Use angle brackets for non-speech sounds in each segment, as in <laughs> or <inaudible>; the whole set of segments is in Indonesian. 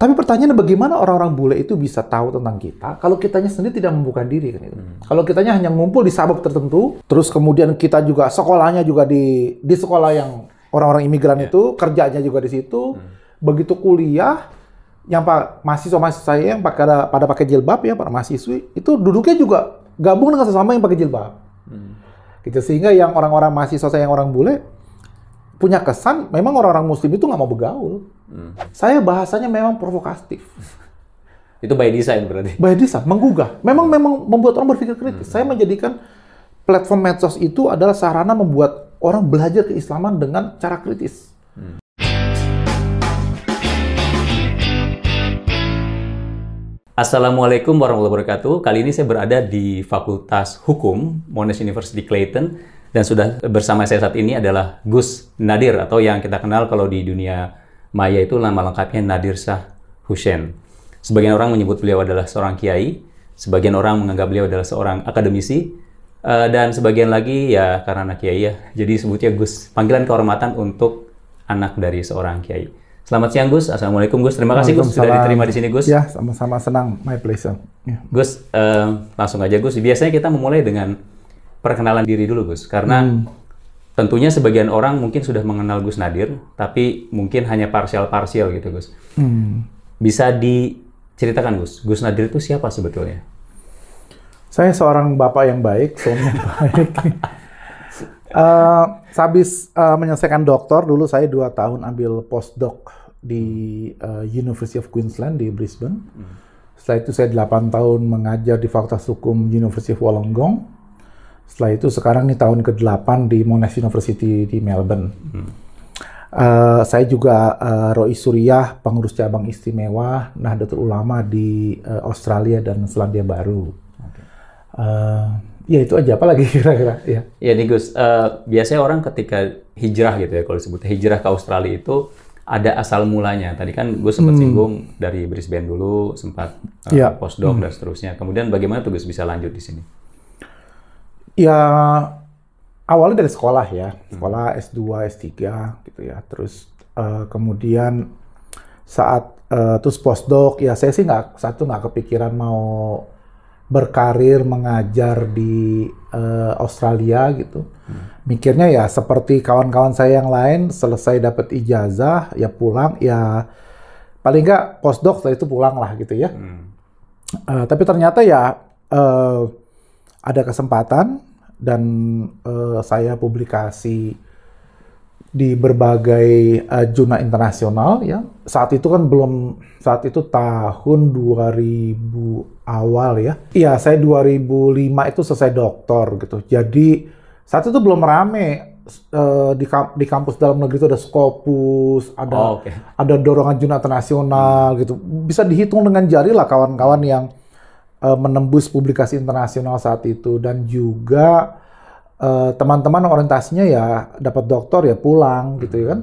Tapi pertanyaannya bagaimana orang-orang bule itu bisa tahu tentang kita kalau kitanya sendiri tidak membuka diri kan gitu. Hmm. Kalau kitanya hanya ngumpul di sabuk tertentu, terus kemudian kita juga sekolahnya juga di di sekolah yang orang-orang imigran yeah. itu, kerjanya juga di situ. Hmm. Begitu kuliah yang pak mahasiswa-mahasiswa saya yang pada pada pakai jilbab ya para mahasiswi itu duduknya juga gabung dengan sesama yang pakai jilbab. Hmm. Gitu sehingga yang orang-orang mahasiswa saya yang orang bule punya kesan memang orang-orang muslim itu nggak mau bergaul. Hmm. Saya bahasanya memang provokatif. <laughs> itu by design berarti. By design, menggugah. Memang hmm. memang membuat orang berpikir kritis. Hmm. Saya menjadikan platform medsos itu adalah sarana membuat orang belajar keislaman dengan cara kritis. Hmm. Assalamualaikum warahmatullahi wabarakatuh. Kali ini saya berada di Fakultas Hukum Monash University Clayton dan sudah bersama saya saat ini adalah Gus Nadir atau yang kita kenal kalau di dunia maya itu nama lengkapnya Nadir Shah Hussein. Sebagian orang menyebut beliau adalah seorang kiai, sebagian orang menganggap beliau adalah seorang akademisi, eh, dan sebagian lagi ya karena anak kiai ya, jadi sebutnya Gus. Panggilan kehormatan untuk anak dari seorang kiai. Selamat siang Gus, assalamualaikum Gus. Terima kasih Gus sudah diterima di sini Gus. Ya sama-sama senang, my pleasure. Yeah. Gus uh, langsung aja Gus. Biasanya kita memulai dengan perkenalan diri dulu Gus karena hmm. tentunya sebagian orang mungkin sudah mengenal Gus Nadir tapi mungkin hanya parsial-parsial gitu Gus. Hmm. Bisa diceritakan Gus, Gus Nadir itu siapa sebetulnya? Saya seorang bapak yang baik, suami yang baik. uh, <laughs> habis uh, menyelesaikan doktor dulu saya dua tahun ambil postdoc di uh, University of Queensland di Brisbane. Hmm. Setelah itu saya delapan tahun mengajar di Fakultas Hukum University of Wollongong setelah itu sekarang ini tahun ke-8 di Monash University di Melbourne. Hmm. Uh, saya juga uh, Roy Suriah, pengurus cabang istimewa Nahdlatul Ulama di uh, Australia dan Selandia Baru. Okay. Uh, ya itu aja apa lagi <laughs> kira-kira ya. Ya nih Gus, uh, biasanya orang ketika hijrah gitu ya kalau disebut hijrah ke Australia itu ada asal mulanya. Tadi kan gue sempat hmm. singgung dari Brisbane dulu, sempat uh, yeah. postdoc hmm. dan seterusnya. Kemudian bagaimana tuh Gus bisa lanjut di sini? Ya awalnya dari sekolah ya, sekolah S2, hmm. S3 gitu ya. Terus uh, kemudian saat uh, terus postdoc ya saya sih nggak satu nggak kepikiran mau berkarir mengajar di uh, Australia gitu. Hmm. Mikirnya ya seperti kawan-kawan saya yang lain selesai dapat ijazah ya pulang ya paling nggak postdoc setelah itu pulang lah gitu ya. Hmm. Uh, tapi ternyata ya uh, ada kesempatan dan uh, saya publikasi di berbagai uh, jurnal internasional ya. Saat itu kan belum saat itu tahun 2000 awal ya. Iya, saya 2005 itu selesai doktor gitu. Jadi saat itu belum rame uh, di, kamp di kampus dalam negeri itu ada Scopus, ada oh, okay. ada dorongan jurnal internasional hmm. gitu. Bisa dihitung dengan jari lah kawan-kawan yang Eh, menembus publikasi internasional saat itu dan juga eh, teman-teman uh, orientasinya ya dapat doktor ya pulang gitu ya kan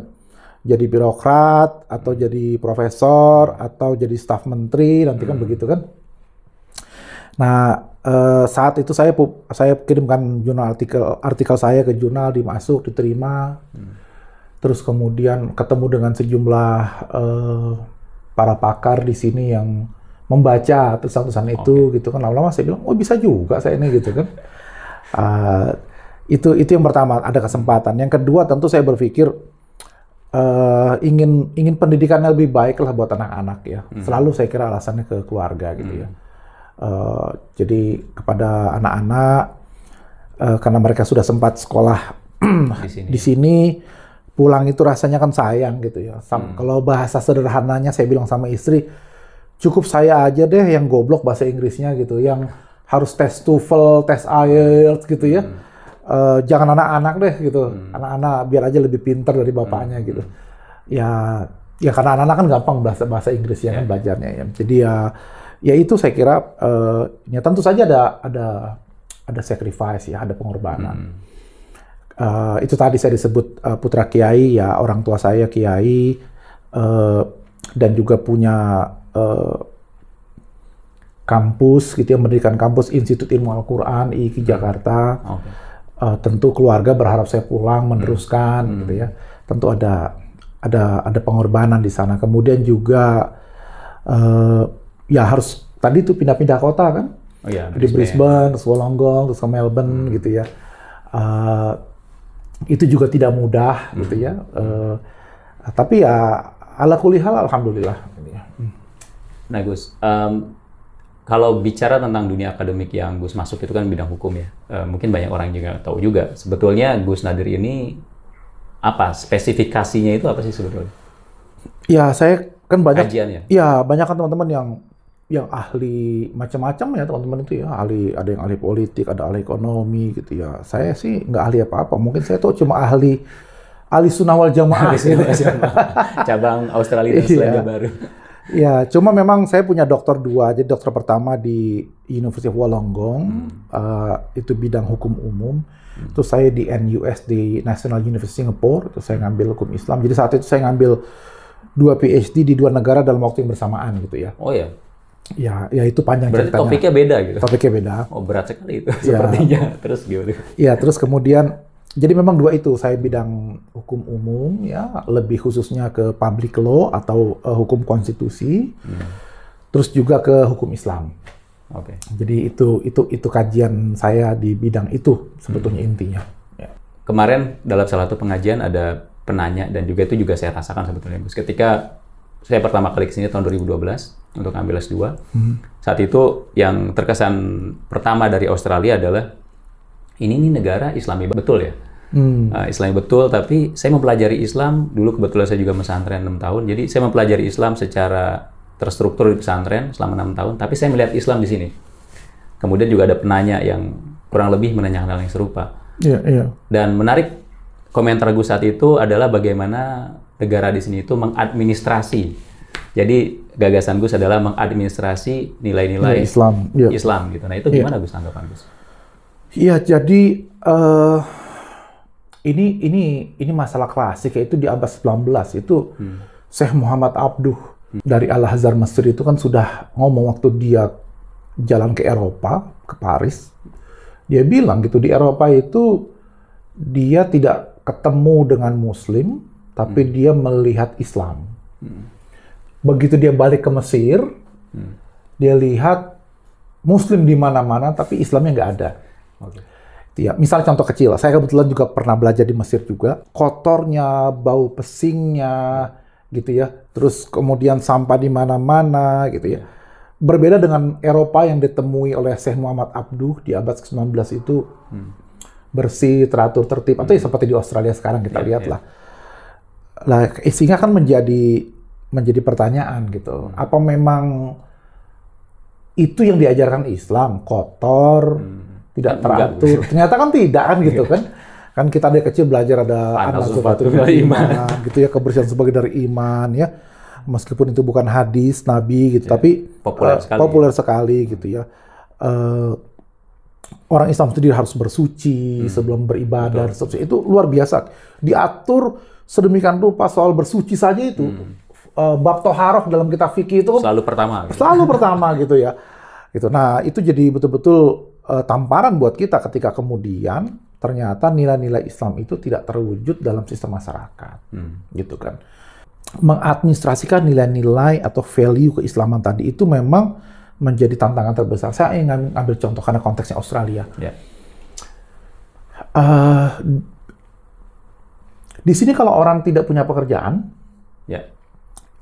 jadi birokrat atau jadi profesor atau jadi staf menteri nanti kan hmm. begitu kan nah uh, saat itu saya saya kirimkan jurnal artikel artikel saya ke jurnal dimasuk diterima hmm. terus kemudian ketemu dengan sejumlah uh, para pakar di sini yang membaca tulisan pesan itu gitu kan lama-lama saya bilang oh bisa juga saya ini gitu kan uh, <laughs> itu itu yang pertama ada kesempatan yang kedua tentu saya berpikir uh, ingin ingin pendidikannya lebih baik lah buat anak-anak ya hmm. selalu saya kira alasannya ke keluarga gitu ya. hmm. ya uh, jadi kepada anak-anak uh, karena mereka sudah sempat sekolah <clears throat> di sini, di sini pulang itu rasanya kan sayang gitu ya Sam hmm. kalau bahasa sederhananya saya bilang sama istri cukup saya aja deh yang goblok bahasa Inggrisnya gitu, yang harus tes TOEFL, tes IELTS gitu ya. Hmm. Uh, jangan anak-anak deh gitu, hmm. anak-anak hmm. biar aja lebih pinter dari bapaknya hmm. gitu. Ya, ya karena anak-anak kan gampang bahasa bahasa Inggris ya yeah. kan belajarnya ya. Jadi ya, ya itu saya kira, uh, ya tentu saja ada ada ada sacrifice ya, ada pengorbanan. Hmm. Uh, itu tadi saya disebut uh, putra kiai ya orang tua saya kiai uh, dan juga punya Eh, kampus gitu ya mendirikan kampus Institut Ilmu Al-Qur'an IIKI hmm. Jakarta. Okay. Uh, eh, tentu keluarga berharap saya pulang hmm. meneruskan hmm. gitu ya. Tentu ada ada ada pengorbanan di sana. Kemudian juga uh, ya harus tadi itu pindah-pindah kota kan. Oh iya, di Brisbane, ke Wollongong, ke Melbourne hmm. gitu ya. Uh, itu juga tidak mudah gitu hmm. gitu ya. Uh, tapi ya ala kulihal alhamdulillah. Gitu ya. hmm. Nah Gus, um, kalau bicara tentang dunia akademik yang Gus masuk itu kan bidang hukum ya, uh, mungkin banyak orang juga tahu juga. Sebetulnya Gus Nadir ini apa spesifikasinya itu apa sih sebetulnya? Ya saya kan banyak. Kajian ya? ya. banyak kan teman-teman yang yang ahli macam-macam ya teman-teman itu ya ahli ada yang ahli politik ada ahli ekonomi gitu ya saya sih nggak ahli apa-apa mungkin saya tuh cuma ahli ahli sunawal jamaah ahli sunawal gitu. <laughs> cabang Australia dan iya. Selandia Baru Ya, cuma memang saya punya dokter dua. aja. dokter pertama di University of Wollongong, hmm. uh, itu bidang hukum umum. Hmm. Terus saya di NUS di National University Singapore, terus saya ngambil hukum Islam. Jadi saat itu saya ngambil dua PhD di dua negara dalam waktu yang bersamaan gitu ya. Oh ya. Ya, ya itu panjang Berarti ceritanya. topiknya beda gitu. Topiknya beda. Oh, berat sekali itu ya. sepertinya. Terus gimana? Ya, terus kemudian jadi memang dua itu, saya bidang hukum umum ya, lebih khususnya ke public law atau uh, hukum konstitusi, hmm. terus juga ke hukum Islam. Oke. Okay. Jadi itu itu itu kajian saya di bidang itu sebetulnya hmm. intinya. Ya. Kemarin dalam salah satu pengajian ada penanya dan juga itu juga saya rasakan sebetulnya, Gus. Ketika saya pertama kali kesini tahun 2012 untuk ambil S2. Hmm. Saat itu yang terkesan pertama dari Australia adalah ini ini negara Islami betul ya hmm. uh, nah, Islam betul, tapi saya mempelajari Islam dulu kebetulan saya juga pesantren 6 tahun, jadi saya mempelajari Islam secara terstruktur di pesantren selama enam tahun, tapi saya melihat Islam di sini. Kemudian juga ada penanya yang kurang lebih menanyakan hal yang serupa. Yeah, yeah. Dan menarik komentar Gus saat itu adalah bagaimana negara di sini itu mengadministrasi. Jadi gagasan Gus adalah mengadministrasi nilai-nilai Islam, yeah. Islam gitu. Nah itu iya. gimana yeah. Gus tanggapan Gus? Iya, jadi uh, ini ini ini masalah klasik yaitu di abad 19 itu hmm. Syekh Muhammad Abduh hmm. dari Al Azhar Mesir itu kan sudah ngomong waktu dia jalan ke Eropa ke Paris dia bilang gitu di Eropa itu dia tidak ketemu dengan Muslim tapi hmm. dia melihat Islam hmm. begitu dia balik ke Mesir hmm. dia lihat Muslim di mana-mana tapi Islamnya nggak ada okay Ya, misalnya contoh kecil, saya kebetulan juga pernah belajar di Mesir juga, kotornya, bau pesingnya, gitu ya. Terus kemudian sampah di mana-mana, gitu ya. Berbeda dengan Eropa yang ditemui oleh Syekh Muhammad Abduh di abad ke-19 itu hmm. bersih, teratur, tertib, hmm. atau ya hmm. seperti di Australia sekarang kita ya, lihat ya. lah Yeah. Lah, isinya kan menjadi menjadi pertanyaan gitu. Hmm. Apa memang itu yang diajarkan Islam kotor? Hmm tidak teratur. Ternyata kan tidak kan gitu iya. kan. Kan kita dari kecil belajar ada anak sesuatu dari iman. gitu ya kebersihan sebagai dari iman ya. Meskipun itu bukan hadis nabi gitu, ya, tapi populer uh, sekali. Populer sekali gitu ya. Uh, orang Islam sendiri harus bersuci hmm. sebelum beribadah, Betul. itu luar biasa. Diatur sedemikian rupa soal bersuci saja itu. Hmm uh, bab toharoh dalam kitab fikih itu kan selalu pertama gitu. pertama gitu ya gitu nah itu jadi betul-betul uh, tamparan buat kita ketika kemudian ternyata nilai-nilai Islam itu tidak terwujud dalam sistem masyarakat, hmm. gitu kan. Mengadministrasikan nilai-nilai atau value keislaman tadi itu memang menjadi tantangan terbesar. Saya ingin ambil contoh karena konteksnya Australia. Yeah. Ya. Uh, di sini kalau orang tidak punya pekerjaan, yeah.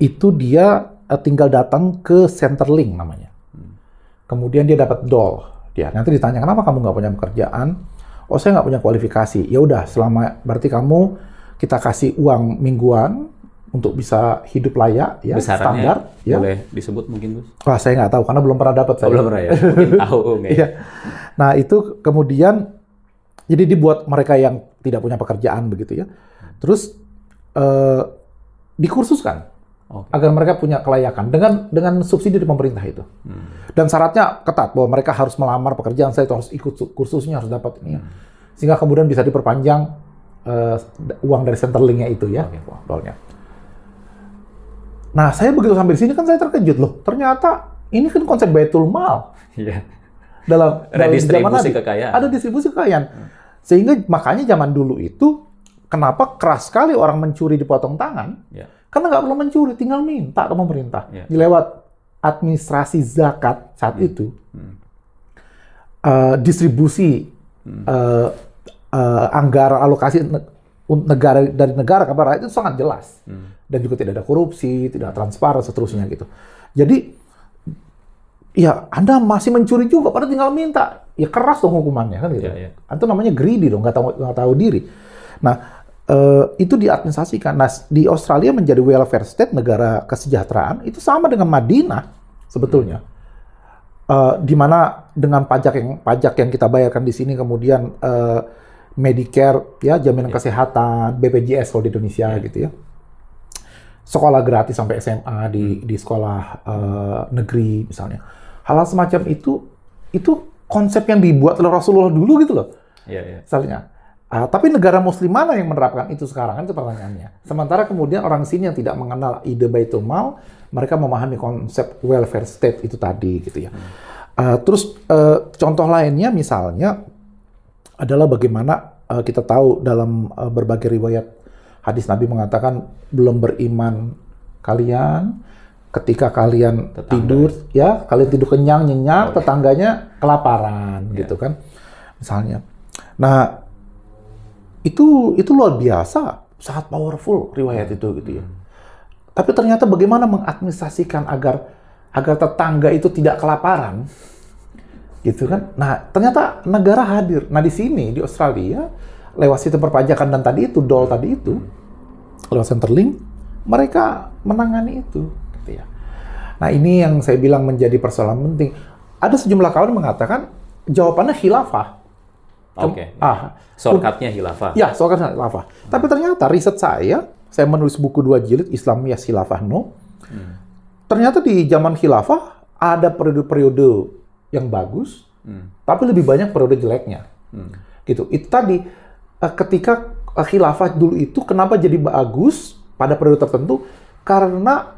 itu dia eh, tinggal datang ke Centerlink namanya. Hmm. Kemudian dia dapat doll. Ya. Nanti ditanya kenapa kamu nggak punya pekerjaan? Oh saya nggak punya kualifikasi. Ya udah, selama berarti kamu kita kasih uang mingguan untuk bisa hidup layak ya Besarannya standar ya. boleh disebut mungkin Gus? Wah saya nggak tahu karena belum pernah dapat saya. Oh, belum pernah ya. Mungkin <laughs> tahu ya. Nah itu kemudian jadi dibuat mereka yang tidak punya pekerjaan begitu ya. Terus eh, dikursuskan okay. agar mereka punya kelayakan dengan dengan subsidi dari pemerintah itu. Hmm. Dan syaratnya ketat bahwa mereka harus melamar pekerjaan saya itu harus ikut kursusnya harus dapat ini ya. Hmm. Sehingga kemudian bisa diperpanjang uh, uang dari centerlinknya nya itu ya, okay. Nah, saya begitu sampai di sini kan saya terkejut loh. Ternyata ini kan konsep betul Mal. Iya. Dalam, redistribusi dalam zaman kekayaan. Ada distribusi kekayaan. Hmm. Sehingga makanya zaman dulu itu kenapa keras sekali orang mencuri dipotong tangan. Ya. Karena nggak perlu mencuri, tinggal minta ke pemerintah. Yeah. Lewat administrasi zakat saat hmm. itu, hmm. Uh, distribusi hmm. uh, eh, uh, eh, anggaran alokasi negara dari negara kepada rakyat itu sangat jelas hmm. dan juga tidak ada korupsi, tidak transparan seterusnya gitu. Jadi ya Anda masih mencuri juga, padahal tinggal minta, ya keras dong hukumannya kan gitu. Yeah, yeah. Itu namanya greedy dong, nggak tahu tahu diri. Nah Uh, itu diadministrasikan. Nah, di Australia menjadi welfare state negara kesejahteraan itu sama dengan Madinah sebetulnya. Uh, di mana dengan pajak yang pajak yang kita bayarkan di sini kemudian uh, Medicare ya jaminan yeah. kesehatan, BPJS kalau di Indonesia yeah. gitu ya. Sekolah gratis sampai SMA di hmm. di sekolah uh, negeri misalnya. Hal-hal semacam itu itu konsep yang dibuat oleh Rasulullah dulu gitu loh. Iya, yeah, Yeah. Misalnya Uh, tapi negara muslim mana yang menerapkan itu sekarang? Kan itu pertanyaannya. Sementara kemudian orang sini yang tidak mengenal ide Baitul Mal, mereka memahami konsep welfare state itu tadi gitu ya. Uh, terus uh, contoh lainnya misalnya adalah bagaimana uh, kita tahu dalam uh, berbagai riwayat hadis Nabi mengatakan belum beriman kalian ketika kalian Tetangga. tidur ya kalian tidur kenyang nyenyak oh, iya. tetangganya kelaparan yeah. gitu kan misalnya. Nah itu itu luar biasa sangat powerful riwayat itu gitu ya tapi ternyata bagaimana mengadministrasikan agar agar tetangga itu tidak kelaparan gitu kan nah ternyata negara hadir nah di sini di Australia lewat sistem perpajakan dan tadi itu dol tadi itu lewat Centerlink mereka menangani itu gitu ya nah ini yang saya bilang menjadi persoalan penting ada sejumlah kawan mengatakan jawabannya khilafah Oke. Okay. Ah, shortcutnya hilafah. Ya, shortcutnya hilafah. Hmm. Tapi ternyata riset saya, saya menulis buku dua jilid Islamiyah Hilafah No. Hmm. Ternyata di zaman hilafah ada periode-periode yang bagus, hmm. tapi lebih banyak periode jeleknya. Hmm. Gitu. Itu tadi eh, ketika eh, khilafah dulu itu kenapa jadi bagus pada periode tertentu? Karena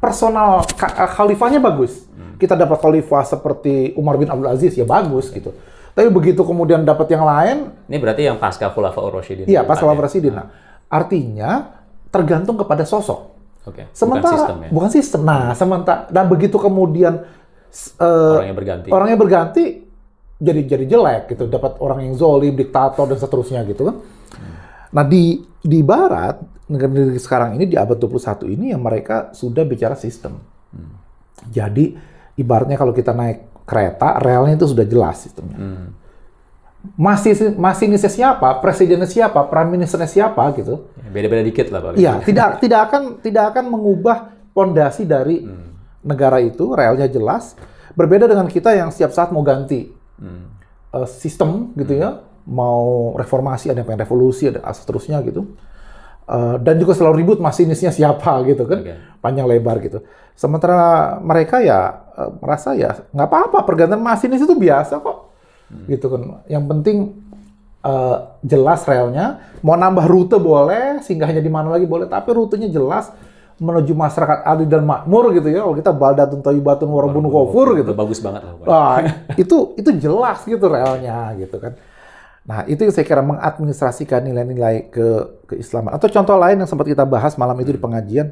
personal eh, khalifahnya bagus. Hmm. Kita dapat khalifah seperti Umar bin Abdul Aziz ya bagus gitu. Tapi begitu kemudian dapat yang lain. Ini berarti yang pasca Khulafa Orosidin. Iya, pasca Khulafa ah. Nah, artinya tergantung kepada sosok. Oke. Okay. Sementara bukan sistem. Ya? Bukan sistem. Nah, hmm. sementara dan begitu kemudian uh, eh, orangnya berganti. Orangnya berganti jadi jadi jelek gitu, dapat orang yang zolim, diktator dan seterusnya gitu kan. Hmm. Nah, di di barat negeri-negeri sekarang ini di abad 21 ini yang mereka sudah bicara sistem. Hmm. Jadi ibaratnya kalau kita naik kereta, relnya itu sudah jelas sistemnya. Hmm. Masih masinisnya siapa, presidennya siapa, prime ministernya siapa gitu. Ya, beda-beda dikit lah Pak. Iya, tidak tidak akan tidak akan mengubah pondasi dari hmm. negara itu, relnya jelas. Berbeda dengan kita yang setiap saat mau ganti hmm. uh, sistem gitu ya, hmm. mau reformasi ada yang pengen revolusi ada seterusnya gitu Eh, dan juga selalu ribut masinisnya siapa gitu kan okay. panjang lebar gitu. Sementara mereka ya eh, merasa ya nggak apa-apa pergantian masinis itu biasa kok hmm. gitu kan. Yang penting uh, jelas relnya, mau nambah rute boleh, singgahnya di mana lagi boleh, tapi rutenya jelas menuju masyarakat adil dan makmur gitu ya. Kalau kita baldatun thayyibatun warabun kofur gitu. Bagus banget lah. Wah, itu itu jelas gitu relnya gitu kan. Nah, itu yang saya kira mengadministrasikan nilai-nilai ke keislaman. Atau contoh lain yang sempat kita bahas malam itu di hmm. pengajian,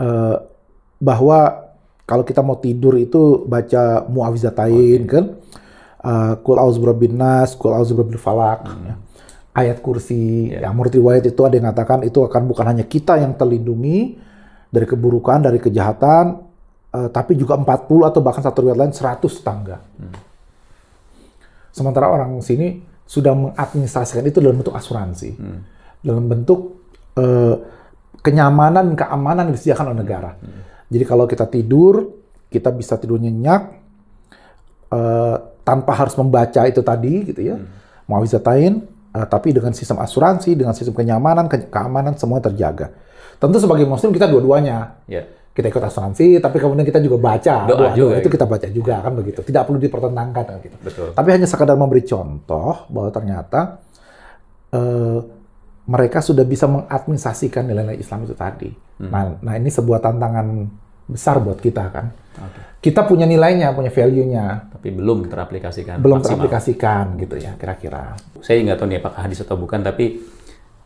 eh, bahwa kalau kita mau tidur itu baca muawizatain okay. kan, Uh, eh, kul auzbirabin nas, kul auzbirabin falak, hmm. ya. ayat kursi. Yeah. yang menurut riwayat itu ada yang mengatakan itu akan bukan hanya kita yang terlindungi dari keburukan, dari kejahatan, uh, tapi juga 40 atau bahkan satu riwayat lain 100 tangga. Hmm Sementara orang sini sudah mengadministrasikan itu dalam bentuk asuransi, hmm. dalam bentuk eh, kenyamanan, keamanan yang disediakan oleh negara. Hmm. Jadi kalau kita tidur, kita bisa tidur nyenyak eh, tanpa harus membaca itu tadi, gitu ya, hmm. mau wisatain. Eh, tapi dengan sistem asuransi, dengan sistem kenyamanan, ke keamanan semua terjaga. Tentu sebagai muslim kita dua-duanya. Yeah kita ikut asuransi, tapi kemudian kita juga baca, doa, juga, itu ya. kita baca juga kan begitu. Tidak perlu dipertentangkan kan gitu. Betul. Tapi hanya sekadar memberi contoh bahwa ternyata eh, mereka sudah bisa mengadministrasikan nilai-nilai Islam itu tadi. Hmm. Nah, nah ini sebuah tantangan besar buat kita kan. Okay. Kita punya nilainya, punya value-nya. Tapi belum teraplikasikan. Belum maksimal. teraplikasikan gitu ya kira-kira. Saya nggak tahu nih apakah hadis atau bukan, tapi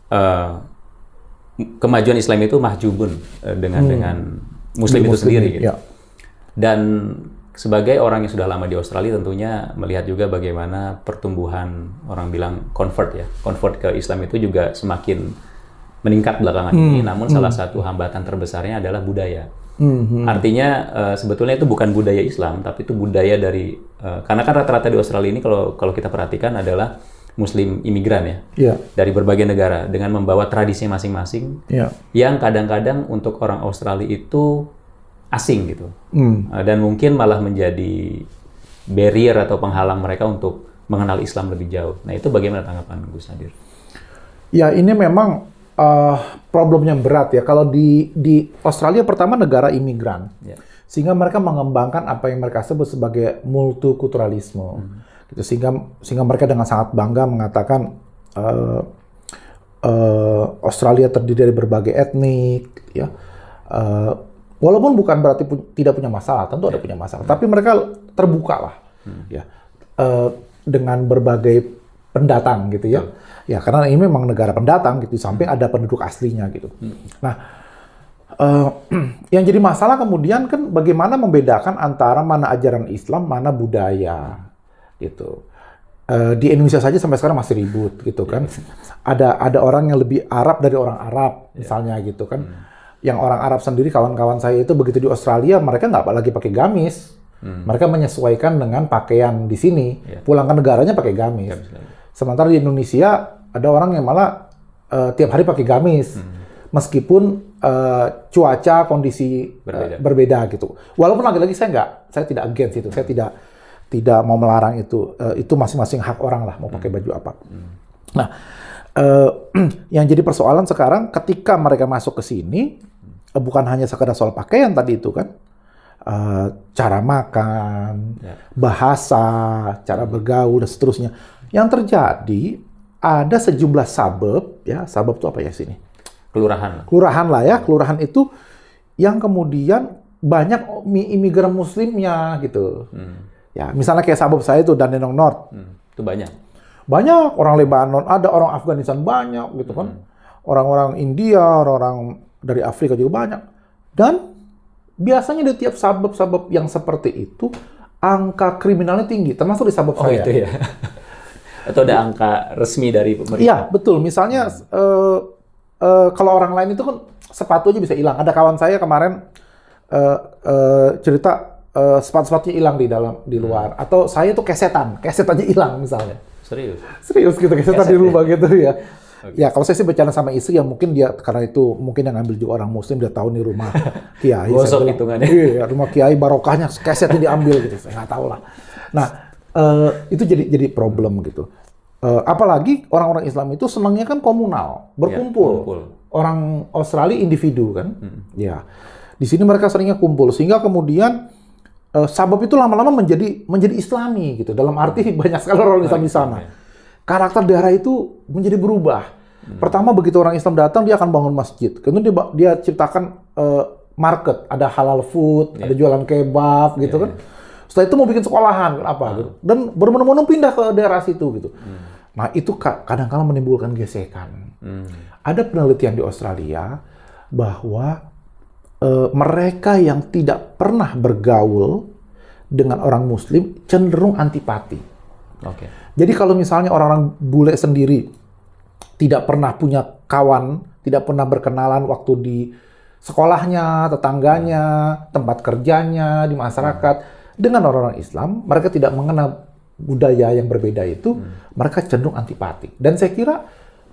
uh, kemajuan Islam itu mahjubun uh, dengan hmm. dengan muslim, muslim itu sendiri gitu. Ya. Dan sebagai orang yang sudah lama di Australia tentunya melihat juga bagaimana pertumbuhan orang bilang convert ya. Convert ke Islam itu juga semakin meningkat belakangan hmm. ini. Namun hmm. salah satu hambatan terbesarnya adalah budaya. Hmm. Artinya uh, sebetulnya itu bukan budaya Islam tapi itu budaya dari uh, karena kan rata-rata di Australia ini kalau kalau kita perhatikan adalah Muslim imigran ya, yeah. dari berbagai negara dengan membawa tradisi masing-masing yeah. yang kadang-kadang untuk orang Australia itu asing gitu mm. dan mungkin malah menjadi barrier atau penghalang mereka untuk mengenal Islam lebih jauh. Nah itu bagaimana tanggapan Gus Nadir? Ya ini memang uh, eh, problem berat ya. Kalau di di Australia pertama negara imigran, yeah. sehingga mereka mengembangkan apa yang mereka sebut sebagai multikulturalisme. Hmm Gitu. sehingga sehingga mereka dengan sangat bangga mengatakan uh, uh, Australia terdiri dari berbagai etnik ya uh, walaupun bukan berarti pu tidak punya masalah tentu ada punya masalah tapi mereka terbuka lah hmm. ya uh, dengan berbagai pendatang gitu ya. Hmm. Ya karena ini memang negara pendatang gitu, sampai hmm. ada penduduk aslinya gitu. Hmm. Nah, uh, <clears throat> yang jadi masalah kemudian kan bagaimana membedakan antara mana ajaran Islam, mana budaya gitu. Uh, di Indonesia saja sampai sekarang masih ribut gitu kan. Iya, iya. Ada ada orang yang lebih Arab dari orang Arab iya. misalnya gitu kan. Hmm. Yang orang Arab sendiri kawan-kawan saya itu begitu di Australia mereka nggak lagi pakai gamis. Hmm. Mereka menyesuaikan dengan pakaian di sini. Yeah. Pulang ke negaranya pakai gamis. Yeah, Sementara di Indonesia ada orang yang malah uh, tiap hari pakai gamis. Hmm. Meskipun uh, cuaca kondisi berbeda. Uh, berbeda gitu. Walaupun lagi-lagi saya nggak, saya tidak against itu. Saya hmm. tidak tidak mau melarang itu. Uh, itu masing-masing hak orang lah mau pakai hmm. baju apa. Hmm. Nah, uh, <clears throat> yang jadi persoalan sekarang ketika mereka masuk ke sini uh, bukan hanya sekedar soal pakaian tadi itu kan. Uh, cara makan, ya. bahasa, cara bergaul dan seterusnya. Yang terjadi ada sejumlah sabab ya, sabab itu apa ya sini? Kelurahan. Kelurahan lah ya, kelurahan itu yang kemudian banyak imigran muslimnya gitu. Hmm. Ya, misalnya kayak sabab saya itu dan Denong North. Hmm, itu banyak. Banyak orang Lebanon, ada orang Afghanistan banyak gitu kan. Hmm. Orang-orang India, orang-orang dari Afrika juga banyak. Dan biasanya di tiap sabab-sabab yang seperti itu angka kriminalnya tinggi, termasuk di sabab oh, saya. itu ya. <laughs> Atau ada angka resmi dari pemerintah. Iya, betul. Misalnya hmm. uh, uh, kalau orang lain itu kan sepatu aja bisa hilang. Ada kawan saya kemarin uh, uh, cerita uh, spot-spotnya hilang di dalam di luar hmm. atau saya tuh kesetan <laughs> kesetannya hilang misalnya serius serius gitu kesetan Keset, di rumah ya? gitu ya okay. ya kalau saya sih bercanda sama istri ya mungkin dia karena itu mungkin yang ambil juga orang muslim dia tahu nih rumah <laughs> kiai gosok hitungannya iya, iya rumah kiai barokahnya kesetnya diambil gitu saya nggak tahu lah nah uh, itu jadi jadi problem gitu uh, apalagi orang-orang Islam itu senangnya kan komunal ya, berkumpul ya, orang Australia individu kan hmm. ya di sini mereka seringnya kumpul sehingga kemudian uh, eh, sabab itu lama-lama menjadi menjadi Islami gitu. Dalam arti hmm. banyak sekali orang Islam di sana. Ya. Karakter daerah itu menjadi berubah. Hmm. Pertama begitu orang Islam datang dia akan bangun masjid. Kemudian dia, dia ciptakan uh, market, ada halal food, yeah. ada jualan kebab gitu ya, kan. Yeah. Setelah itu mau bikin sekolahan, apa? Ah. Gitu. Dan bermenung-menung pindah ke daerah situ gitu. Hmm. Nah itu kadang-kadang menimbulkan gesekan. Hmm. Ada penelitian di Australia bahwa Eh, mereka yang tidak pernah bergaul dengan orang Muslim cenderung antipati. Okay. Jadi kalau misalnya orang-orang bule sendiri tidak pernah punya kawan, tidak pernah berkenalan waktu di sekolahnya, tetangganya, tempat kerjanya, di masyarakat hmm. dengan orang-orang Islam, mereka tidak mengenal budaya yang berbeda itu, hmm. mereka cenderung antipati. Dan saya kira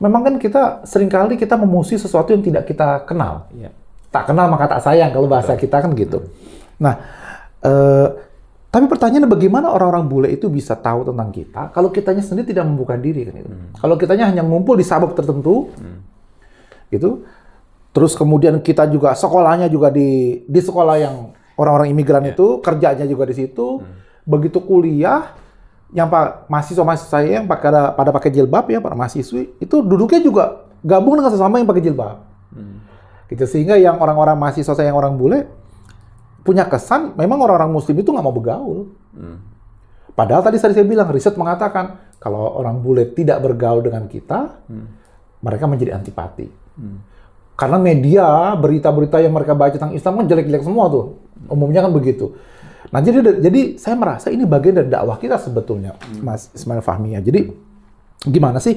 memang kan kita seringkali kita memusuhi sesuatu yang tidak kita kenal. Yeah tak kenal maka tak sayang kalau bahasa kita kan gitu. Hmm. Nah, eh, tapi pertanyaannya bagaimana orang-orang bule itu bisa tahu tentang kita kalau kitanya sendiri tidak membuka diri kan gitu. Hmm. Kalau kitanya hanya ngumpul di sabuk tertentu, hmm. gitu. Terus kemudian kita juga sekolahnya juga di di sekolah yang orang-orang imigran yeah. itu kerjanya juga di situ. Hmm. Begitu kuliah yang pak mahasiswa mahasiswa saya yang pada pada pakai jilbab ya para mahasiswi itu duduknya juga gabung dengan sesama yang pakai jilbab. Hmm gitu sehingga yang orang-orang masih sosial yang orang bule punya kesan memang orang-orang muslim itu nggak mau bergaul hmm. padahal tadi saya bilang riset mengatakan kalau orang bule tidak bergaul dengan kita hmm. mereka menjadi antipati hmm. karena media berita-berita yang mereka baca tentang Islam kan jelek-jelek semua tuh umumnya kan begitu nah jadi jadi saya merasa ini bagian dari dakwah kita sebetulnya hmm. Mas Ismail Fahmi ya jadi gimana sih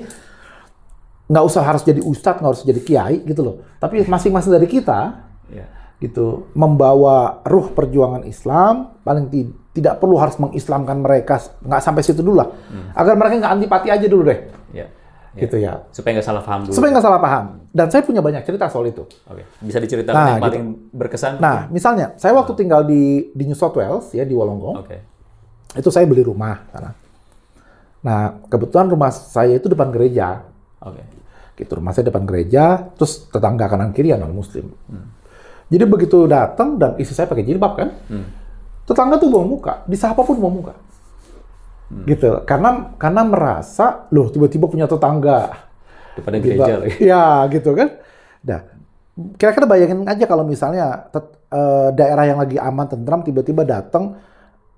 nggak usah harus jadi ustadz, nggak harus jadi kiai gitu loh. Tapi iya. masing-masing dari kita yeah. gitu membawa ruh perjuangan Islam paling ti tidak perlu harus mengislamkan mereka nggak sampai situ dulu lah. Hmm. Agar mereka nggak antipati aja dulu deh. Yeah. Yeah. Gitu ya. Supaya nggak salah paham dulu. Supaya nggak salah paham. Dan saya punya banyak cerita soal itu. Oke. Bisa diceritakan nah, yang gitu. berkesan? Nah, mungkin? misalnya saya waktu nah. tinggal di di New South Wales ya di Wollongong. Oke. Itu saya beli rumah karena. Nah, kebetulan rumah saya itu depan gereja. Oke. Okay. Gitu rumah saya depan gereja, terus tetangga kanan kiri yang non muslim. Hmm. Jadi begitu datang dan istri saya pakai jilbab kan, hmm. tetangga tuh buang muka, di pun buang muka. Hmm. Gitu. Karena karena merasa loh tiba-tiba punya tetangga depan gitu. gereja lagi. Ya, gitu kan. Nah, kira-kira bayangin aja kalau misalnya uh, daerah yang lagi aman tentram tiba-tiba datang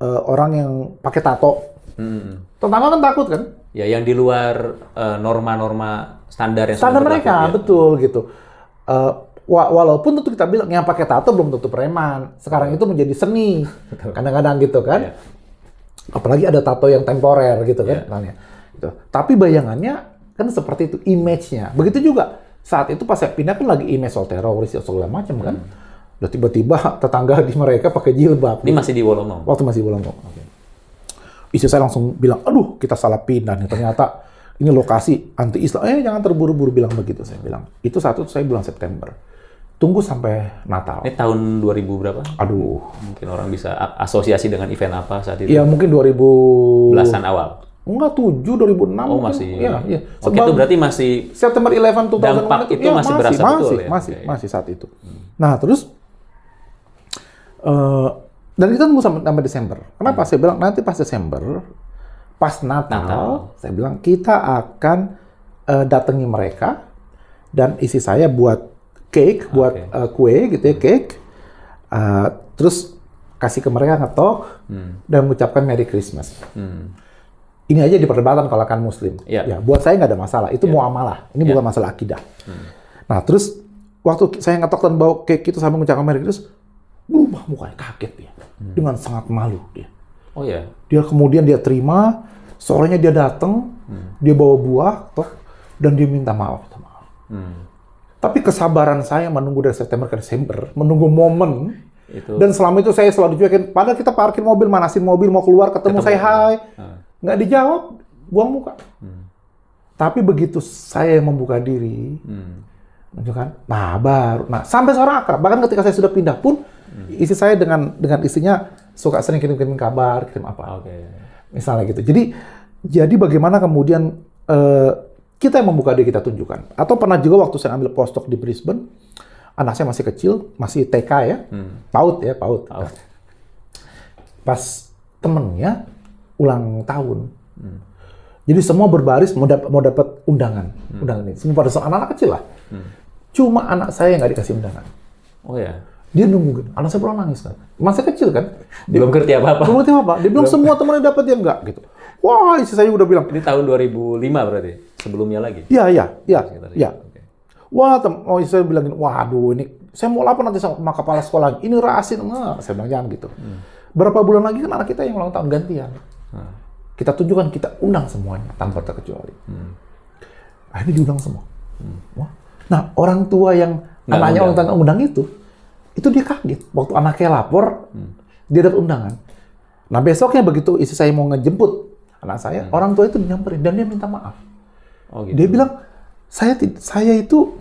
uh, orang yang pakai tato Hmm. Terutama kan takut kan? Ya yang di luar eh, norma-norma uh, standar yang standar mereka ya. betul gitu. Uh, walaupun tentu kita bilang yang pakai tato belum tentu preman. Sekarang itu menjadi seni kadang-kadang gitu kan. Yeah. Apalagi ada tato yang temporer gitu kan yeah. Gitu. Tapi bayangannya kan seperti itu image-nya. Begitu juga saat itu pas saya pindah kan lagi image soal teroris segala macam kan. Hmm. Udah tiba-tiba <laughs> tetangga di mereka pakai jilbab. Ini masih di Wolongong. Waktu masih di Wolongong. Okay istri saya langsung bilang, aduh kita salah pindah nih, ternyata ini lokasi anti-Islam. Eh jangan terburu-buru bilang begitu, saya bilang. Itu satu saya bulan September. Tunggu sampai Natal. Ini eh, tahun 2000 berapa? Aduh. Mungkin orang bisa asosiasi dengan event apa saat itu? Ya mungkin 2000... Belasan awal? Enggak, 7, 2006. Oh masih. Iya, iya. Oke, itu berarti masih... September 11, 2000. Dampak itu, itu ya, masih, masih berasa masih, betul masih, ya? Masih, okay. masih saat itu. Nah terus... Uh, dan kita tunggu sampai, sampai Desember. Kenapa? Hmm. Saya bilang nanti pas Desember, pas Natal, Natal. saya bilang kita akan uh, datangi mereka dan isi saya buat cake, okay. Ah, buat uh, kue gitu ya, hmm. cake. Uh, terus kasih ke mereka ngetok hmm. dan mengucapkan Merry Christmas. Hmm. Ini aja di perdebatan kalau akan Muslim. Yeah. Ya, buat saya nggak ada masalah. Itu yeah. muamalah. Ini yeah. bukan masalah akidah. Hmm. Nah, terus waktu saya ngetok dan bawa cake itu sama mengucapkan Merry Christmas, berubah mukanya kaget ya Hmm. dengan sangat malu dia. Oh ya. Dia kemudian dia terima, sorenya dia datang, hmm. dia bawa buah, toh, dan dia minta maaf. Minta maaf. Hmm. Tapi kesabaran saya menunggu dari September ke Desember, menunggu momen. Itu. Dan selama itu saya selalu cuekin. Padahal kita parkir mobil, manasin mobil, mau keluar, ketemu, ketemu. saya hai, hmm. nggak dijawab, buang muka. Hmm. Tapi begitu saya membuka diri, hmm. kan, nah baru, nah sampai sekarang akrab. Bahkan ketika saya sudah pindah pun, Hmm. Istri saya dengan dengan isinya suka sering kirim-kirim kabar, kirim apa. Okay. Misalnya gitu. Jadi jadi bagaimana kemudian uh, kita yang membuka diri kita tunjukkan. Atau pernah juga waktu saya ambil postdoc di Brisbane, anak saya masih kecil, masih TK ya, hmm. PAUD ya, paut Oh. Pas temennya ulang tahun. Hmm. Jadi semua berbaris mau dapat mau dapat undangan, hmm. undangan ini. Semua pada anak-anak kecil lah. Hmm. Cuma anak saya yang nggak dikasih undangan. Oh ya. Dia nunggu gitu. Anak saya pulang nangis kan. Masih kecil kan. Dia, belum ngerti apa-apa. Belum ngerti apa-apa. Dia bilang semua temannya dapat dia enggak gitu. Wah, istri saya udah bilang. Ini tahun 2005 berarti. Sebelumnya lagi. Iya, iya, iya. Iya. Wah, tem oh istri saya bilang gini, waduh ini saya mau lapor nanti sama kepala sekolah. Ini rahasia. Nah, saya bilang jangan gitu. Hmm. Berapa bulan lagi kan anak kita yang ulang tahun gantian. Hmm. Kita tunjukkan, kita undang semuanya tanpa terkecuali. Hmm. Akhirnya diundang semua. Hmm. Wah. Nah, orang tua yang Nggak anaknya ulang tahun undang itu, itu dia kaget. Waktu anaknya lapor, hmm. dia dapat undangan. Nah besoknya begitu istri saya mau ngejemput anak saya, hmm. orang tua itu nyamperin dan dia minta maaf. Oh, gitu. Dia bilang, saya saya itu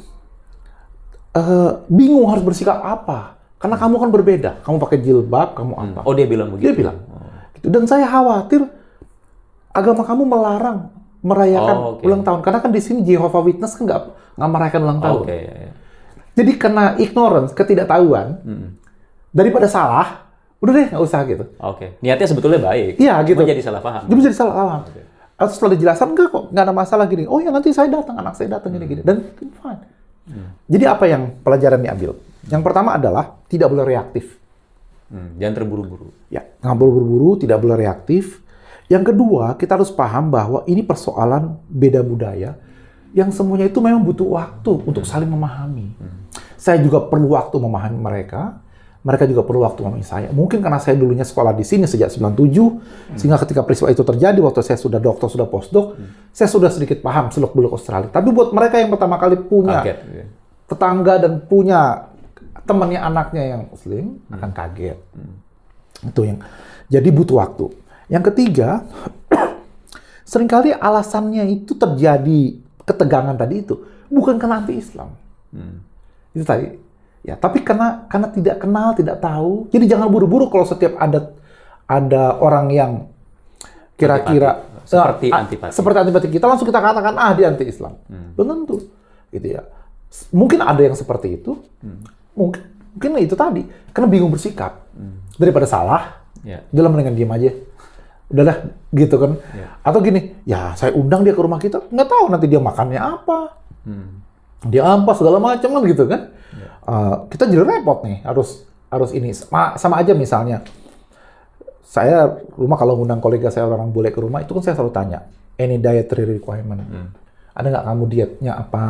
uh, bingung harus bersikap apa. Karena kamu kan berbeda. Kamu pakai jilbab, kamu hmm. apa. Oh dia bilang begitu? Dia bilang. Oh. Gitu. Dan saya khawatir agama kamu melarang merayakan oh, okay. ulang tahun. Karena kan di sini Jehovah Witness kan nggak merayakan ulang tahun. Oh, okay, iya, iya. yeah, yeah. Jadi kena ignorance, ketidaktahuan, hmm. daripada salah, udah deh nggak usah gitu. Oke. Okay. Niatnya sebetulnya baik. Iya gitu. Jadi salah paham. Cuma jadi salah paham. Okay. Atau setelah jelasan enggak kok, nggak ada masalah gini. Oh ya nanti saya datang, anak saya datang gini-gini. Hmm. Dan fine. Hmm. Jadi apa yang pelajaran diambil? Yang pertama adalah tidak boleh reaktif. Hmm, jangan terburu-buru. Ya, nggak boleh buru-buru, tidak boleh reaktif. Yang kedua, kita harus paham bahwa ini persoalan beda budaya yang semuanya itu memang butuh waktu hmm. untuk mm. saling memahami. Hmm. Saya juga perlu waktu memahami mereka. Mereka juga perlu waktu memahami saya. Mungkin karena saya dulunya sekolah di sini sejak 97, hmm. sehingga ketika peristiwa itu terjadi, waktu saya sudah dokter, sudah postdoc, hmm. saya sudah sedikit paham seluk-beluk Australia. Tapi buat mereka yang pertama kali punya kaget. Iya. tetangga dan punya temannya anaknya yang muslim, hmm. akan kaget. Hmm. Itu yang. Jadi butuh waktu. Yang ketiga, <clears throat> seringkali alasannya itu terjadi ketegangan tadi itu bukan karena anti Islam. Hmm itu tadi ya tapi karena karena tidak kenal tidak tahu jadi jangan buru-buru kalau setiap ada ada orang yang kira-kira seperti uh, seperti antipati kita langsung kita katakan ah dia anti Islam hmm. belum tentu gitu ya mungkin ada yang seperti itu hmm. mungkin mungkin itu tadi karena bingung bersikap hmm. daripada salah yeah. Ya. dalam dengan diam aja udahlah gitu kan yeah. atau gini ya saya undang dia ke rumah kita nggak tahu nanti dia makannya apa hmm diampas segala macam kan gitu kan. Ya. Uh, kita jadi repot nih harus harus ini sama, sama aja misalnya saya rumah kalau ngundang kolega saya orang boleh ke rumah itu kan saya selalu tanya any dietary requirement hmm. ada nggak kamu dietnya apa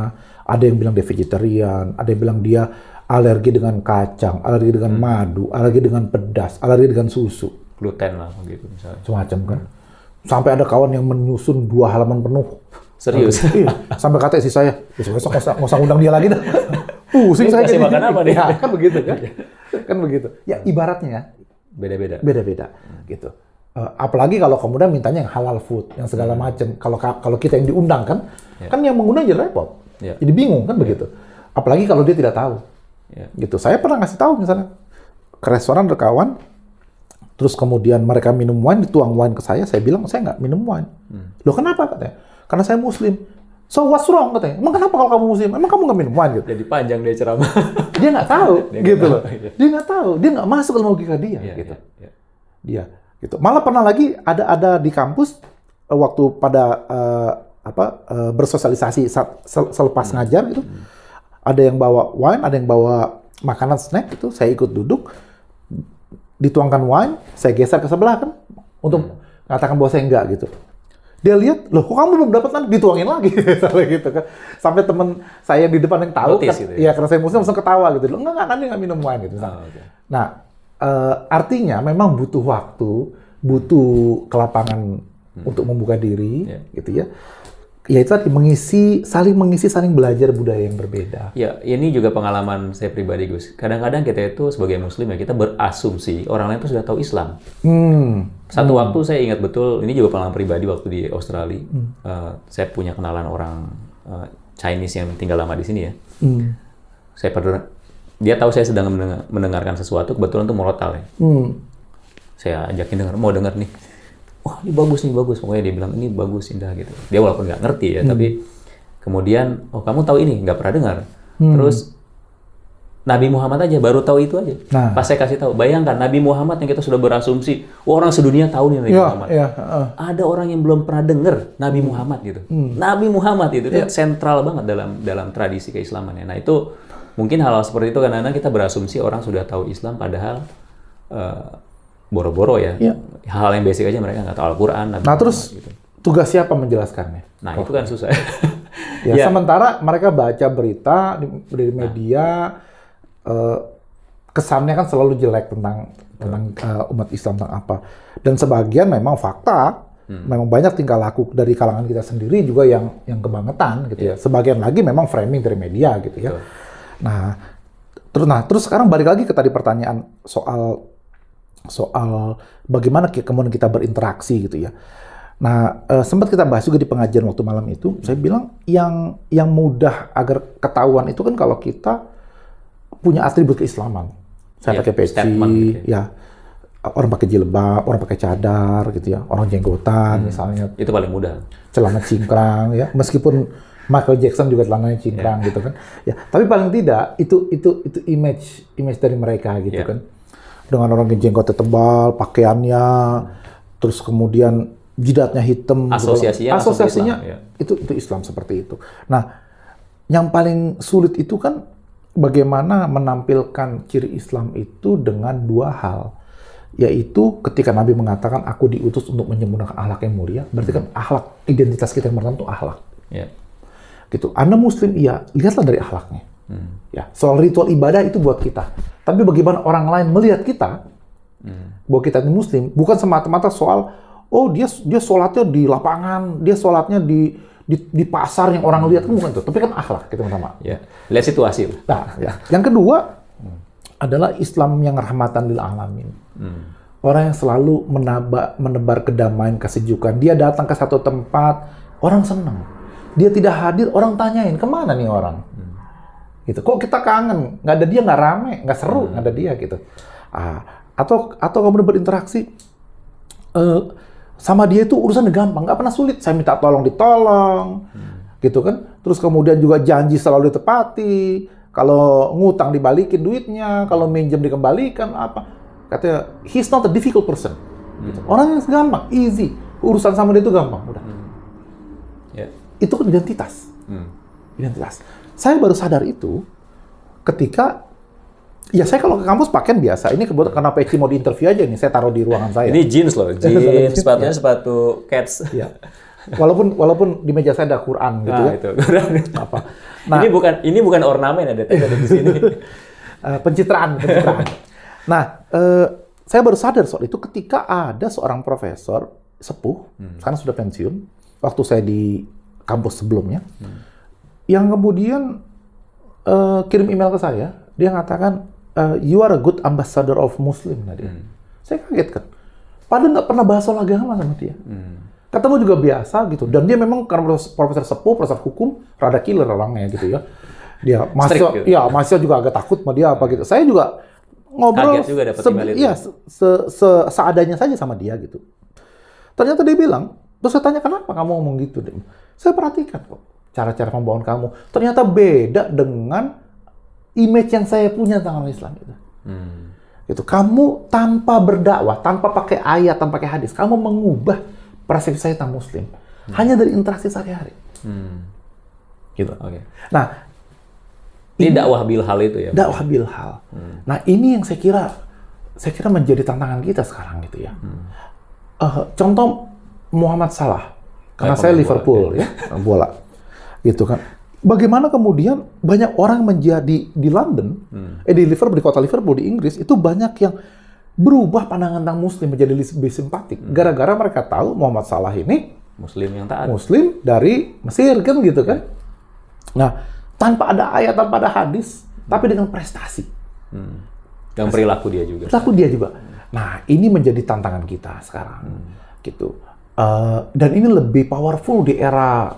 ada yang bilang dia vegetarian ada yang bilang dia alergi dengan kacang alergi dengan hmm. madu alergi dengan pedas alergi dengan susu gluten lah gitu misalnya semacam kan hmm. sampai ada kawan yang menyusun dua halaman penuh Serius? Sampai, iya. Sampai kata istri saya, besok-besok ya, nggak usah undang dia lagi dah. <laughs> Pusing saya. Kasih makan apa nih? Ya, kan begitu kan. Iya. kan begitu. Ya ibaratnya Beda-beda. Beda-beda. Gitu. Eh, apalagi kalau kemudian mintanya yang halal food, yang segala hmm. macam. Kalau kalau kita yang diundang kan, yeah. kan yang mengundang jadi repot, yeah. jadi bingung kan yeah. begitu. Apalagi kalau dia tidak tahu, yeah. gitu. Saya pernah ngasih tahu misalnya ke restoran rekawan, terus kemudian mereka minum wine, dituang wine ke saya, saya bilang saya nggak minum wine. Hmm. Loh kenapa katanya? Karena saya muslim. So what's wrong katanya? Emang kenapa kalau kamu muslim? Emang kamu nggak minum wine gitu? Jadi panjang dia ceramah. <laughs> dia nggak tahu, dia gitu loh. Iya. Dia nggak tahu, dia nggak masuk dalam logika dia, yeah, gitu. Yeah, yeah. Dia, gitu. Malah pernah lagi ada ada di kampus eh, waktu pada uh, apa uh, bersosialisasi saat, selepas hmm. ngajar gitu, hmm. ada yang bawa wine, ada yang bawa makanan snack gitu. saya ikut duduk, dituangkan wine, saya geser ke sebelah kan untuk hmm. mengatakan bahwa saya enggak gitu dia lihat loh kok kamu belum dapat nanti dituangin lagi sampai <laughs> gitu kan sampai temen saya di depan yang tahu Notice kan, gitu ya. ya karena saya muslim langsung ketawa gitu loh enggak enggak kan dia nggak minum wine gitu oh, ah, okay. nah uh, artinya memang butuh waktu butuh kelapangan hmm. untuk membuka diri yeah. gitu ya ya itu tadi mengisi saling mengisi saling belajar budaya yang berbeda. Ya, ini juga pengalaman saya pribadi Gus. Kadang-kadang kita itu sebagai muslim ya kita berasumsi orang lain itu sudah tahu Islam. Hmm. Satu hmm. waktu saya ingat betul ini juga pengalaman pribadi waktu di Australia. Hmm. Uh, saya punya kenalan orang uh, Chinese yang tinggal lama di sini ya. Hmm. Saya pernah dia tahu saya sedang mendengarkan sesuatu kebetulan tuh morotal ya. Hmm. Saya ajakin dengar, mau dengar nih wah ini bagus nih bagus pokoknya dia bilang ini bagus indah gitu dia walaupun nggak ngerti ya hmm. tapi kemudian oh kamu tahu ini nggak pernah dengar hmm. terus Nabi Muhammad aja baru tahu itu aja. Nah. Pas saya kasih tahu, bayangkan Nabi Muhammad yang kita sudah berasumsi, oh, orang sedunia tahu nih Nabi ya, Muhammad. Ya, uh. Ada orang yang belum pernah dengar Nabi hmm. Muhammad gitu. Hmm. Nabi Muhammad itu kan ya. sentral banget dalam dalam tradisi keislamannya. Nah itu mungkin hal-hal seperti itu karena kita berasumsi orang sudah tahu Islam, padahal uh, boro-boro ya. Iya. hal Hal yang basic aja mereka nggak tahu Al-Quran. Nah terus gitu. tugas siapa menjelaskannya? Nah oh. itu kan susah. ya, <laughs> ya sementara mereka baca berita dari nah. media nah. eh, kesannya kan selalu jelek tentang tentang uh, umat Islam tentang apa. Dan sebagian memang fakta, hmm. memang banyak tingkah laku dari kalangan kita sendiri juga yang yang kebangetan gitu yeah. ya. Iya. Sebagian lagi memang framing dari media gitu ya. Betul. ya. Nah, terus nah terus sekarang balik lagi ke tadi pertanyaan soal soal bagaimana kemudian kita berinteraksi gitu ya. Nah, eh, sempat kita bahas juga di pengajian waktu malam itu, saya bilang yang yang mudah agar ketahuan itu kan kalau kita punya atribut keislaman. Saya ya, pakai peci, gitu. Ya. ya. Orang pakai jilbab, orang pakai cadar gitu ya, orang jenggotan hmm, misalnya. Itu paling mudah. Celana cingkrang ya, meskipun Michael Jackson juga celananya cingkrang yeah. gitu kan. Ya, tapi paling tidak itu itu itu image image dari mereka gitu yeah. kan dengan orang yang jenggotnya tebal, pakaiannya, terus kemudian jidatnya hitam. Gitu asosiasinya, asosiasinya Islam, ya. itu Islam seperti itu. Nah, yang paling sulit itu kan bagaimana menampilkan ciri Islam itu dengan dua hal yaitu ketika Nabi mengatakan aku diutus untuk menyempurnakan ahlak yang mulia, berarti kan hmm. ahlak identitas kita yang pertama itu akhlak. Ya. Gitu. Anda Muslim iya, lihatlah dari ahlaknya. Hmm. Ya, soal ritual ibadah itu buat kita. Tapi bagaimana orang lain melihat kita hmm. bahwa kita ini muslim, bukan semata-mata soal oh dia dia sholatnya di lapangan, dia sholatnya di di, di pasar yang orang lihat bukan itu, tapi kan akhlak kita pertama. Ya, lihat situasi. Nah, ya. yang kedua hmm. adalah Islam yang rahmatan lil alamin. Hmm. Orang yang selalu menaba, menebar kedamaian, kesejukan. Dia datang ke satu tempat, orang senang. Dia tidak hadir, orang tanyain kemana nih orang gitu kok kita kangen nggak ada dia nggak rame nggak seru hmm. nggak ada dia gitu ah, atau atau kamu berinteraksi uh, eh, sama dia itu urusan gampang nggak pernah sulit saya minta tolong ditolong hmm. gitu kan terus kemudian juga janji selalu ditepati kalau ngutang dibalikin duitnya kalau minjem dikembalikan apa katanya he's not a difficult person hmm. gitu. orang yang gampang easy urusan sama dia itu gampang udah hmm. yeah. itu kan identitas hmm. identitas saya baru sadar itu ketika Ya saya kalau ke kampus pakaian biasa. Ini kebetulan karena Peci mau diinterview aja nih, saya taruh di ruangan saya. Ini jeans loh, <laughs> jeans, sepatunya sepatu cats. Ya. Walaupun walaupun di meja saya ada Quran gitu nah, ya. Itu. Apa? Nah, ini bukan ini bukan ornamen ada ya, ada di sini. <laughs> Eh, pencitraan, pencitraan. Nah, eh, saya baru sadar soal itu ketika ada seorang profesor sepuh, hmm. sekarang sudah pensiun, waktu saya di kampus sebelumnya. Hmm yang kemudian uh, kirim email ke saya, dia mengatakan uh, you are a good ambassador of Muslim Nadia. Hmm. Saya kaget kan. Padahal nggak pernah bahas soal agama sama dia. Hmm. Ketemu juga biasa gitu. Dan dia memang karena profesor sepuh, profesor hukum, rada killer orangnya gitu ya. Dia <laughs> masih, gitu. ya masih juga agak takut sama dia apa hmm. gitu. Saya juga ngobrol Kaget juga dapat email itu. Iya, se, se, seadanya saja sama dia gitu. Ternyata dia bilang, terus saya tanya kenapa kamu ngomong gitu, Saya perhatikan kok cara-cara pembawaan kamu. Ternyata beda dengan image yang saya punya tentang orang Islam itu Hmm. Itu Kamu tanpa berdakwah, tanpa pakai ayat, tanpa pakai hadis, kamu mengubah persepsi saya tentang muslim. Hmm. Hanya dari interaksi sehari-hari. Hmm. Gitu. Oke. Okay. Nah, ini, ini dakwah bilhal itu ya. Dakwah bilhal. Hmm. Nah, ini yang saya kira saya kira menjadi tantangan kita sekarang gitu ya. Hmm. Uh, contoh Muhammad Salah karena saya Liverpool bola. Iya. ya bola Gitu kan. Bagaimana kemudian banyak orang menjadi di London, hmm. eh di Liverpool, di kota Liverpool, di Inggris, itu banyak yang berubah pandangan tentang Muslim menjadi lebih simpatik. Hmm. Gara-gara mereka tahu Muhammad Salah ini Muslim yang taat. Muslim dari Mesir kan gitu kan. Ya. Nah, tanpa ada ayat, tanpa ada hadis, hmm. tapi dengan prestasi. Hmm. Dan perilaku dia juga. Perilaku dia juga. Nah, ini menjadi tantangan kita sekarang. Hmm. Gitu. Uh, dan ini lebih powerful di era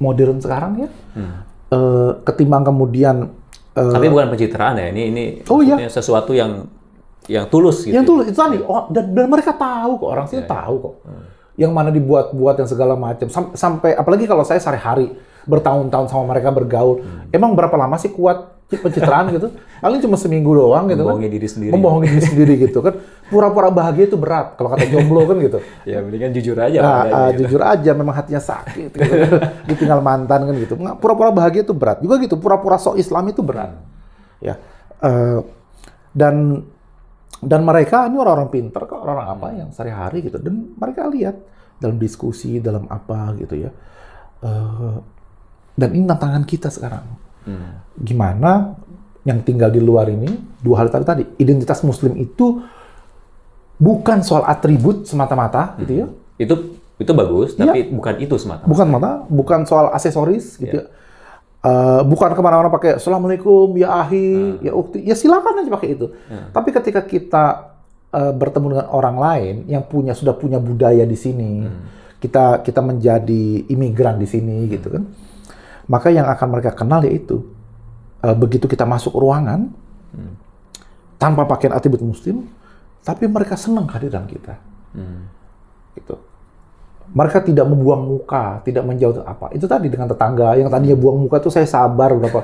modern sekarang ya. Hmm. E, ketimbang kemudian e, tapi bukan pencitraan ya ini ini oh, iya. sesuatu yang yang tulus gitu. Yang tulus ya. itu tadi oh, dan, dan mereka tahu kok orang sini yeah, iya. tahu kok. Hmm. Yang mana dibuat-buat yang segala macam Sam, sampai apalagi kalau saya sehari-hari bertahun-tahun sama mereka bergaul. Hmm. Emang berapa lama sih kuat Iya, pencitraan gitu. Paling cuma seminggu doang gitu kan. membohongi kan. diri sendiri. Membohongi diri sendiri gitu kan. Pura-pura bahagia itu berat kalau kata jomblo kan gitu. ya mendingan jujur aja. Nah, uh, gitu. jujur aja memang hatinya sakit gitu. <laughs> Ditinggal mantan kan gitu. Pura-pura bahagia itu berat. Juga gitu pura-pura sok Islam itu berat. Ya. Uh, dan dan mereka ini orang-orang pinter kok, orang-orang apa yang sehari-hari gitu. Dan mereka lihat dalam diskusi, dalam apa gitu ya. Uh, dan ini tantangan kita sekarang Hmm. Gimana yang tinggal di luar ini, dua hal tadi tadi, identitas muslim itu bukan soal atribut semata-mata hmm. gitu ya. Itu itu bagus, iya. tapi ya. bukan itu semata. -mata. Bukan mata, bukan soal aksesoris iya. gitu ya. Uh, bukan kemana-mana pakai assalamualaikum ya ahi hmm. ya ukti ya silakan aja pakai itu hmm. tapi ketika kita uh, bertemu dengan orang lain yang punya sudah punya budaya di sini hmm. kita kita menjadi imigran di sini hmm. gitu kan maka yang akan mereka kenal yaitu uh, begitu kita masuk ruangan hmm. tanpa pakaian atribut muslim, tapi mereka senang kehadiran kita. Hmm. Itu. Mereka tidak membuang muka, tidak menjauh apa. Itu tadi dengan tetangga yang tadinya buang muka itu saya sabar berapa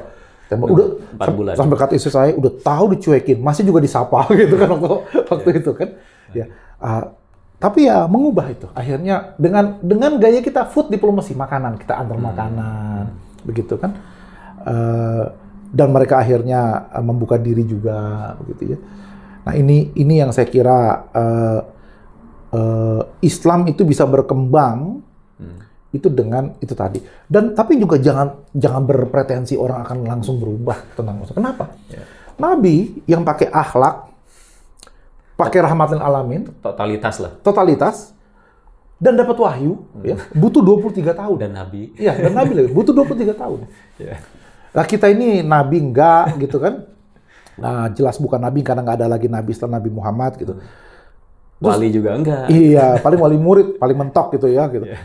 tembak. Udah bulan. sampai kata istri saya udah tahu dicuekin, masih juga disapa <laughs> gitu kan waktu, waktu iya. itu kan. Iya. Ya. Uh, tapi ya mengubah itu. Akhirnya dengan dengan gaya kita food diplomasi makanan, kita antar hmm. makanan hmm begitu kan uh, dan mereka akhirnya eh, membuka diri juga begitu ya nah ini ini yang saya kira uh, uh, Islam itu bisa berkembang hmm. itu dengan itu tadi dan tapi juga jangan jangan berpretensi orang akan langsung berubah tentang Islam kenapa ya. Nabi yang pakai akhlak pakai rahmatin alamin totalitas lah totalitas dan dapat wahyu hmm. ya, butuh 23 tahun dan nabi. Iya, dan nabi lagi butuh 23 tahun. <laughs> yeah. Ya. Nah, kita ini nabi enggak gitu kan? Nah, jelas bukan nabi karena nggak ada lagi nabi setelah Nabi Muhammad gitu. Hmm. Terus, wali juga enggak. Iya, paling wali murid, paling mentok gitu ya gitu. Yeah.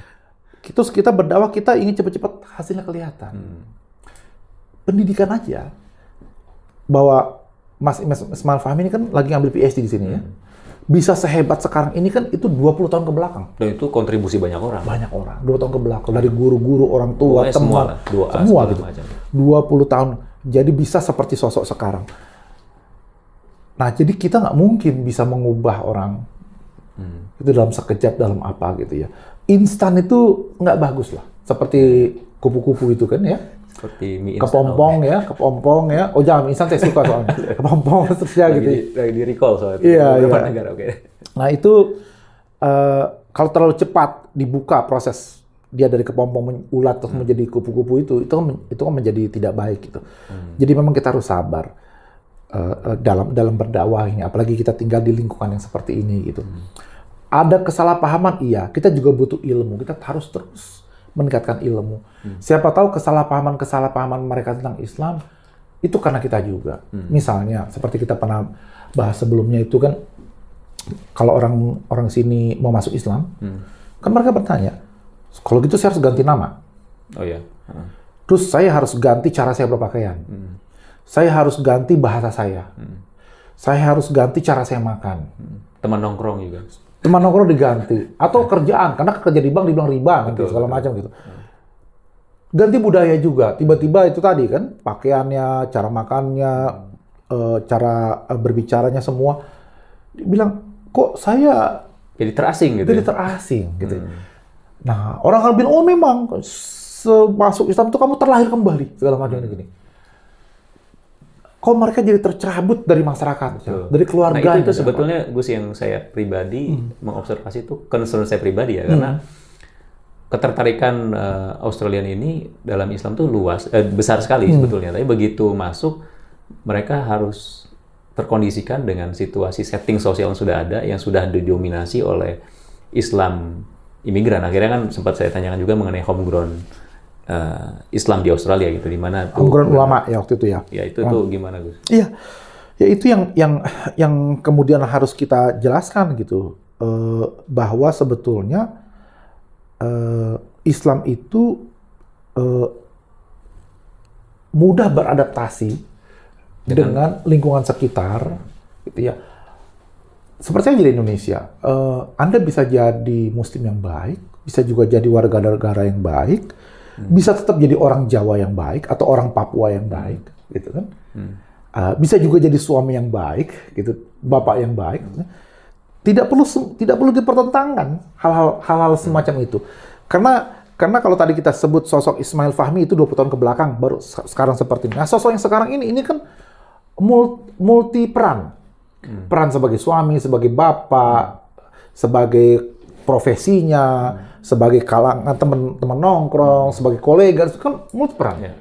Terus kita berdakwah kita ingin cepat-cepat hasilnya kelihatan. Hmm. Pendidikan aja bahwa Mas Ismail Mas Fahmi ini kan lagi ngambil PhD di sini ya. hmm. ya bisa sehebat sekarang ini kan itu 20 tahun ke belakang. Dan itu kontribusi banyak orang. Banyak orang. dua tahun ke belakang dari guru-guru, orang tua, teman, semua, semua gitu. Macam. 20 tahun jadi bisa seperti sosok sekarang. Nah, jadi kita nggak mungkin bisa mengubah orang hmm. itu dalam sekejap dalam apa gitu ya. Instan itu nggak bagus lah. Seperti kupu-kupu itu kan ya seperti mie kepompong ya kepompong ya oh jangan mie instan saya suka soalnya <laughs> kepompong seterusnya gitu Diri ya. lagi di recall soalnya iya, iya. negara oke okay. nah itu uh, kalau terlalu cepat dibuka proses dia dari kepompong ulat terus hmm. menjadi kupu-kupu itu itu kan itu kan menjadi tidak baik gitu hmm. jadi memang kita harus sabar uh, dalam dalam berdakwah ini apalagi kita tinggal di lingkungan yang seperti ini gitu hmm. ada kesalahpahaman iya kita juga butuh ilmu kita harus terus meningkatkan ilmu. Hmm. Siapa tahu kesalahpahaman-kesalahpahaman mereka tentang Islam itu karena kita juga. Hmm. Misalnya seperti kita pernah bahas sebelumnya itu kan kalau orang orang sini mau masuk Islam, hmm. kan mereka bertanya, kalau gitu saya harus ganti nama. Oh ya. Terus saya harus ganti cara saya berpakaian. Hmm. Saya harus ganti bahasa saya. Hmm. Saya harus ganti cara saya makan. Hmm. Teman nongkrong juga teman nongkrong diganti atau kerjaan karena kerja di bank dibilang riba gitu segala macam gitu ganti budaya juga tiba-tiba itu tadi kan pakaiannya cara makannya eh, cara eh, berbicaranya semua bilang kok saya jadi terasing gitu jadi ya? terasing gitu hmm. nah orang kalau bilang oh memang masuk Islam itu kamu terlahir kembali segala macam ini gini kok mereka jadi tercerabut dari masyarakat, Betul. dari keluarga. Nah, itu, itu ya, sebetulnya Gus yang saya pribadi hmm. mengobservasi itu concern saya pribadi ya hmm. karena ketertarikan uh, Australian ini dalam Islam tuh luas eh, besar sekali hmm. sebetulnya tapi begitu masuk mereka harus terkondisikan dengan situasi setting sosial yang sudah ada yang sudah didominasi oleh Islam imigran akhirnya kan sempat saya tanyakan juga mengenai homegrown uh, Islam di Australia gitu di mana Angguran ulama ya waktu itu ya. Ya itu um, tuh gimana Gus? Iya. Ya itu yang yang yang kemudian harus kita jelaskan gitu uh, bahwa sebetulnya uh, Islam itu uh, mudah beradaptasi dengan, dengan lingkungan sekitar gitu ya. Seperti yang di Indonesia, Anda bisa jadi muslim yang baik, bisa juga jadi warga negara yang baik, hmm. bisa tetap jadi orang Jawa yang baik atau orang Papua yang baik, gitu kan? Hmm. Uh, bisa juga jadi suami yang baik, gitu, bapak yang baik. hmm. Tidak perlu tidak perlu dipertentangkan hal-hal hal-hal semacam itu, karena karena kalau tadi kita sebut sosok Ismail Fahmi itu 20 tahun ke belakang baru sekarang seperti ini. Nah, sosok yang sekarang ini ini kan multi peran. Hmm. Peran sebagai suami, sebagai bapak, sebagai profesinya, hmm sebagai kalangan teman-teman nongkrong, hmm. sebagai kolega, kan mulut peran. Yeah.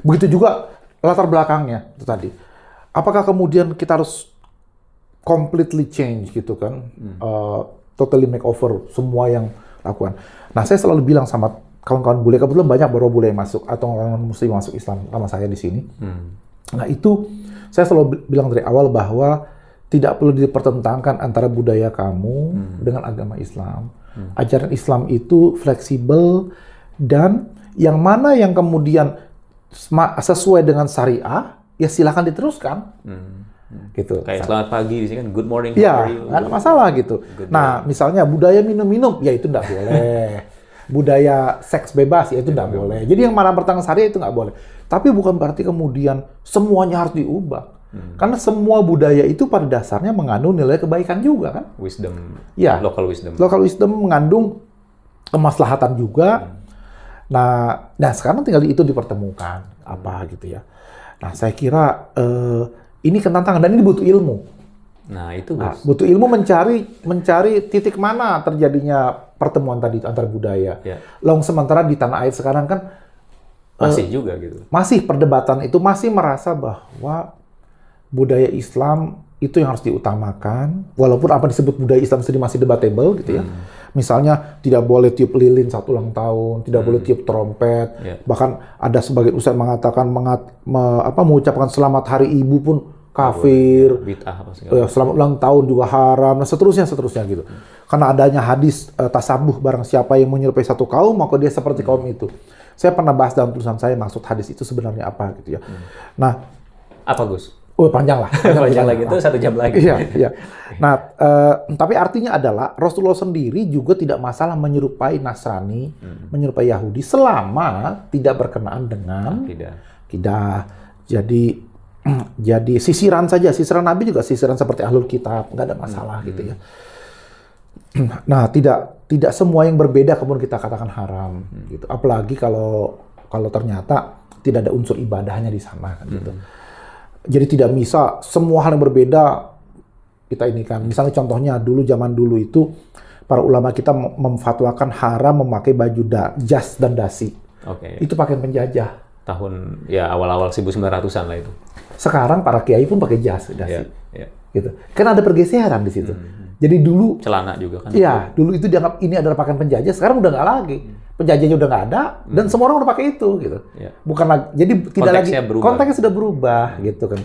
Begitu juga latar belakangnya itu tadi. Apakah kemudian kita harus completely change gitu kan, hmm. uh, totally make over semua yang lakukan. Nah saya selalu bilang sama kawan-kawan bule, kebetulan banyak baru bule yang masuk atau orang muslim masuk Islam sama saya di sini. Hmm. Nah itu saya selalu bilang dari awal bahwa tidak perlu dipertentangkan antara budaya kamu hmm. dengan agama Islam Hmm. Ajaran Islam itu fleksibel dan yang mana yang kemudian sesuai dengan syariah ya silahkan diteruskan. Hmm. hmm. Gitu. Kayak selamat pagi di sini kan good morning. ya nggak ada masalah gitu. Good nah, morning. misalnya budaya minum-minum ya itu nggak boleh. <laughs> budaya seks bebas ya itu ya, nggak boleh. Jadi yang mana bertanggung syariah itu nggak boleh. Tapi bukan berarti kemudian semuanya harus diubah Hmm. Karena semua budaya itu pada dasarnya mengandung nilai kebaikan juga kan. Wisdom. Ya. Local wisdom. Local wisdom mengandung kemaslahatan juga. Hmm. Nah, dan nah, sekarang tinggal itu dipertemukan apa hmm. gitu ya. Nah, saya kira eh, ini tantangan dan ini butuh ilmu. Nah, itu Nah, butuh ilmu mencari mencari titik mana terjadinya pertemuan tadi antar budaya. Ya. Long sementara di tanah air sekarang kan eh, masih juga gitu. Masih perdebatan itu masih merasa bahwa budaya Islam itu yang harus diutamakan. Walaupun apa disebut budaya Islam sendiri masih debatable gitu ya. Hmm. Misalnya tidak boleh tiup lilin saat ulang tahun, tidak hmm. boleh tiup trompet. Yeah. Bahkan ada sebagian usai mengatakan mengat, me, apa mengucapkan selamat hari ibu pun kafir. Ya. Bid'ah ya, Selamat ulang tahun juga haram dan seterusnya seterusnya gitu. Hmm. Karena adanya hadis uh, tasabuh barang siapa yang menyerupai satu kaum maka dia seperti hmm. kaum itu. Saya pernah bahas dalam tulisan saya maksud hadis itu sebenarnya apa gitu ya. Hmm. Nah, apa Gus? Oh panjang lah. Panjang, <laughs> panjang lagi itu satu jam lagi. Iya, iya. Nah, eh, tapi artinya adalah Rasulullah sendiri juga tidak masalah menyerupai Nasrani, hmm. menyerupai Yahudi selama tidak berkenaan dengan ah, tidak. Jadi <clears throat> jadi sisiran saja, sisiran Nabi juga sisiran seperti ahlul kitab, nggak ada masalah hmm. gitu ya. <clears throat> Nah, tidak tidak semua yang berbeda kemudian kita katakan haram hmm. gitu. Apalagi kalau kalau ternyata tidak ada unsur ibadahnya di sana kan gitu. Hmm jadi tidak bisa semua hal yang berbeda kita ini kan. Misalnya contohnya dulu zaman dulu itu para ulama kita memfatwakan haram memakai baju da, jas dan dasi. Oke. Okay. Ya. Itu pakaian penjajah tahun ya awal-awal 1900-an lah itu. Sekarang para kiai pun pakai jas ya, dasi. Yeah, yeah. Gitu. Kan ada pergeseran di situ. Hmm, hmm, -hmm. Jadi dulu celana juga kan. Iya, dulu itu dianggap ini adalah pakaian penjajah, sekarang udah nggak lagi. Mm penjajahnya udah nggak ada hmm. dan semua orang udah pakai itu gitu. Yeah. Bukan lagi jadi tidak lagi berubah. konteksnya sudah berubah gitu kan.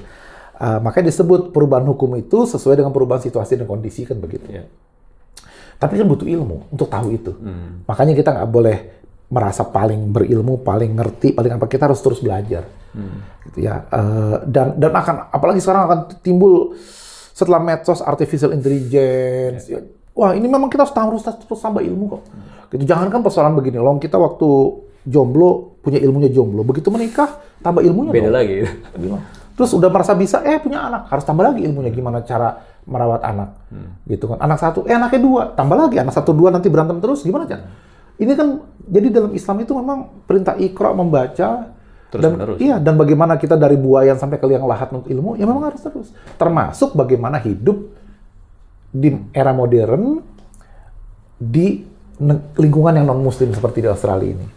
Uh, makanya disebut perubahan hukum itu sesuai dengan perubahan situasi dan kondisi kan begitu. Yeah. Tapi kan butuh ilmu untuk tahu itu. Hmm. Makanya kita nggak boleh merasa paling berilmu, paling ngerti, paling apa kita harus terus belajar, hmm. gitu ya. Uh, dan dan akan apalagi sekarang akan timbul setelah medsos artificial intelligence. Yeah. Ya. Wah ini memang kita harus tahu terus terus tambah ilmu kok. Hmm. Gitu. kan persoalan begini, long kita waktu jomblo punya ilmunya jomblo, begitu menikah tambah ilmunya beda dong. lagi. gimana? Terus udah merasa bisa, eh punya anak harus tambah lagi ilmunya gimana cara merawat anak, hmm. gitu kan. Anak satu, eh anaknya dua, tambah lagi anak satu dua nanti berantem terus gimana cara? Ini kan jadi dalam Islam itu memang perintah ikra membaca terus dan menerus. iya dan bagaimana kita dari buayan sampai ke liang lahat untuk ilmu ya memang harus terus termasuk bagaimana hidup di era modern di lingkungan yang non muslim seperti di Australia ini?